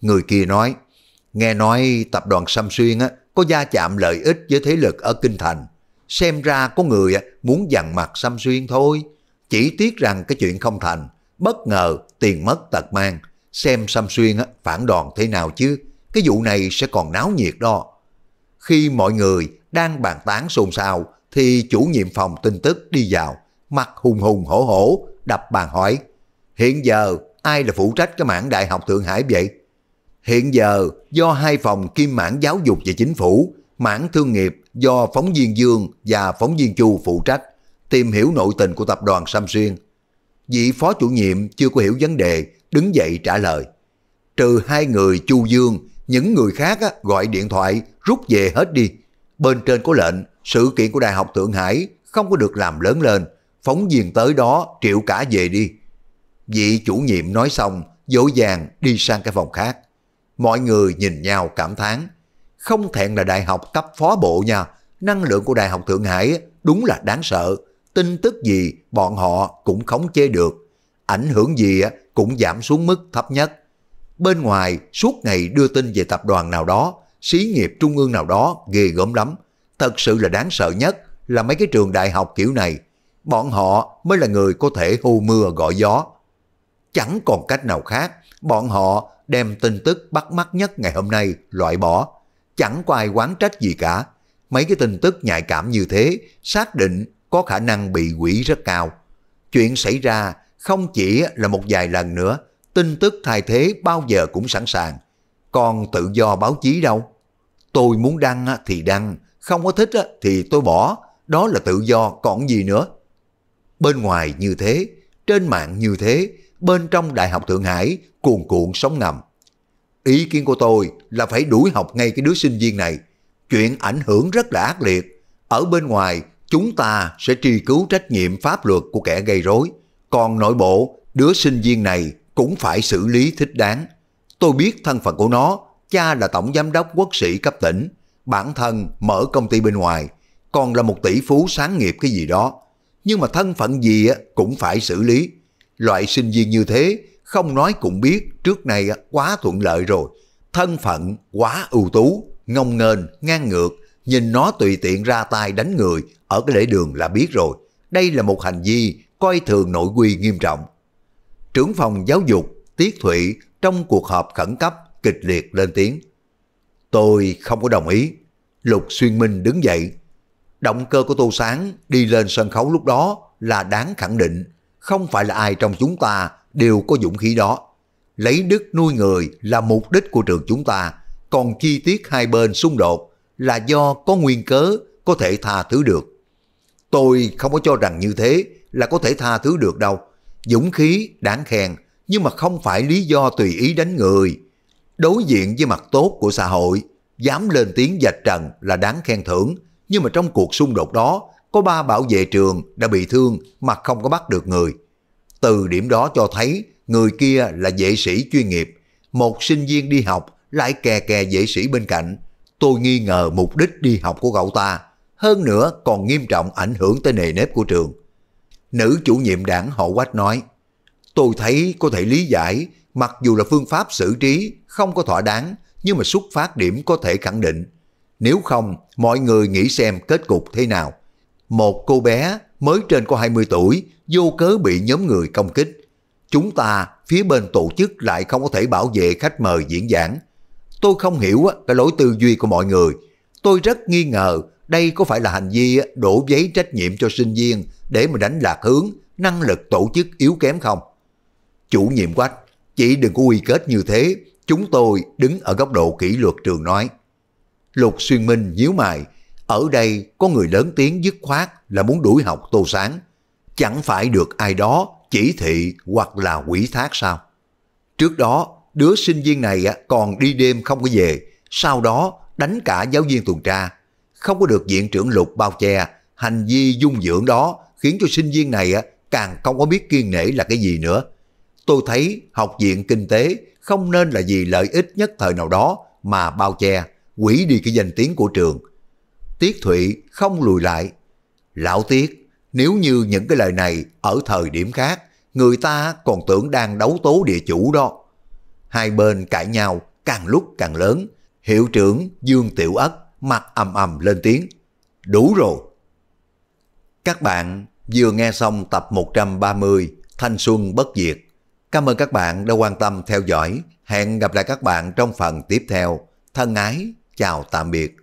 Người kia nói, nghe nói tập đoàn Sam Xuyên có gia chạm lợi ích với thế lực ở Kinh Thành. Xem ra có người muốn dằn mặt Sam Xuyên thôi. Chỉ tiếc rằng cái chuyện không thành, bất ngờ tiền mất tật mang, xem Sam Xuyên phản đòn thế nào chứ, cái vụ này sẽ còn náo nhiệt đó. Khi mọi người đang bàn tán xôn xao, thì chủ nhiệm phòng tin tức đi vào, mặt hùng hùng hổ hổ, đập bàn hỏi, hiện giờ ai là phụ trách cái mảng Đại học Thượng Hải vậy? Hiện giờ do hai phòng kim mảng giáo dục và chính phủ, mảng thương nghiệp do phóng viên Dương và phóng viên Chu phụ trách, tìm hiểu nội tình của tập đoàn Sam Xuyên. Vị phó chủ nhiệm chưa có hiểu vấn đề đứng dậy trả lời. Trừ hai người Chu Dương, những người khác á, gọi điện thoại rút về hết đi. Bên trên có lệnh, sự kiện của Đại học Thượng Hải không có được làm lớn lên, phóng viên tới đó triệu cả về đi. Vị chủ nhiệm nói xong, dỗ dàng đi sang cái phòng khác. Mọi người nhìn nhau cảm thán, không thẹn là đại học cấp phó bộ nha, năng lượng của Đại học Thượng Hải đúng là đáng sợ, tin tức gì bọn họ cũng khống chế được ảnh hưởng gì cũng giảm xuống mức thấp nhất. Bên ngoài suốt ngày đưa tin về tập đoàn nào đó, xí nghiệp trung ương nào đó ghê gớm lắm. Thật sự là đáng sợ nhất là mấy cái trường đại học kiểu này. Bọn họ mới là người có thể hô mưa gọi gió. Chẳng còn cách nào khác, bọn họ đem tin tức bắt mắt nhất ngày hôm nay loại bỏ. Chẳng có ai quán trách gì cả. Mấy cái tin tức nhạy cảm như thế xác định có khả năng bị quỷ rất cao. Chuyện xảy ra không chỉ là một vài lần nữa, tin tức thay thế bao giờ cũng sẵn sàng. Còn tự do báo chí đâu? Tôi muốn đăng thì đăng, không có thích thì tôi bỏ, đó là tự do còn gì nữa. Bên ngoài như thế, trên mạng như thế, bên trong Đại học Thượng Hải cuồn cuộn sóng ngầm. Ý kiến của tôi là phải đuổi học ngay cái đứa sinh viên này. Chuyện ảnh hưởng rất là ác liệt. Ở bên ngoài, chúng ta sẽ truy cứu trách nhiệm pháp luật của kẻ gây rối. Còn nội bộ, đứa sinh viên này cũng phải xử lý thích đáng. Tôi biết thân phận của nó, cha là tổng giám đốc quốc sĩ cấp tỉnh, bản thân mở công ty bên ngoài, còn là một tỷ phú sáng nghiệp cái gì đó. Nhưng mà thân phận gì cũng phải xử lý. Loại sinh viên như thế, không nói cũng biết trước này quá thuận lợi rồi. Thân phận quá ưu tú, ngông nghênh, ngang ngược, nhìn nó tùy tiện ra tay đánh người ở cái lễ đường là biết rồi. Đây là một hành vi coi thường nội quy nghiêm trọng. Trưởng phòng giáo dục Tiết Thụy trong cuộc họp khẩn cấp kịch liệt lên tiếng. Tôi không có đồng ý. Lục Xuyên Minh đứng dậy. Động cơ của Tô Sáng đi lên sân khấu lúc đó là đáng khẳng định. Không phải là ai trong chúng ta đều có dũng khí đó. Lấy đức nuôi người là mục đích của trường chúng ta. Còn chi tiết hai bên xung đột là do có nguyên cớ có thể tha thứ được. Tôi không có cho rằng như thế là có thể tha thứ được đâu. Dũng khí, đáng khen, nhưng mà không phải lý do tùy ý đánh người. Đối diện với mặt tốt của xã hội, dám lên tiếng dạch trần là đáng khen thưởng, nhưng mà trong cuộc xung đột đó, có ba bảo vệ trường đã bị thương mà không có bắt được người. Từ điểm đó cho thấy người kia là vệ sĩ chuyên nghiệp, một sinh viên đi học lại kè kè vệ sĩ bên cạnh. Tôi nghi ngờ mục đích đi học của cậu ta, hơn nữa còn nghiêm trọng ảnh hưởng tới nề nếp của trường nữ chủ nhiệm đảng hậu quách nói, tôi thấy có thể lý giải, mặc dù là phương pháp xử trí không có thỏa đáng, nhưng mà xuất phát điểm có thể khẳng định. Nếu không, mọi người nghĩ xem kết cục thế nào. Một cô bé mới trên có 20 tuổi, vô cớ bị nhóm người công kích. Chúng ta, phía bên tổ chức lại không có thể bảo vệ khách mời diễn giảng. Tôi không hiểu cái lỗi tư duy của mọi người. Tôi rất nghi ngờ đây có phải là hành vi đổ giấy trách nhiệm cho sinh viên để mà đánh lạc hướng, năng lực tổ chức yếu kém không? Chủ nhiệm quách, chỉ đừng có uy kết như thế, chúng tôi đứng ở góc độ kỷ luật trường nói. Lục xuyên minh nhíu mày, ở đây có người lớn tiếng dứt khoát là muốn đuổi học tô sáng, chẳng phải được ai đó chỉ thị hoặc là quỷ thác sao? Trước đó, đứa sinh viên này còn đi đêm không có về, sau đó đánh cả giáo viên tuần tra. Không có được viện trưởng lục bao che, hành vi dung dưỡng đó khiến cho sinh viên này càng không có biết kiên nể là cái gì nữa. Tôi thấy học viện kinh tế không nên là vì lợi ích nhất thời nào đó mà bao che, quỷ đi cái danh tiếng của trường. Tiết Thụy không lùi lại. Lão Tiết, nếu như những cái lời này ở thời điểm khác, người ta còn tưởng đang đấu tố địa chủ đó. Hai bên cãi nhau càng lúc càng lớn, hiệu trưởng Dương Tiểu Ất mặt ầm ầm lên tiếng. Đủ rồi. Các bạn vừa nghe xong tập 130 Thanh Xuân Bất Diệt. Cảm ơn các bạn đã quan tâm theo dõi. Hẹn gặp lại các bạn trong phần tiếp theo. Thân ái, chào tạm biệt.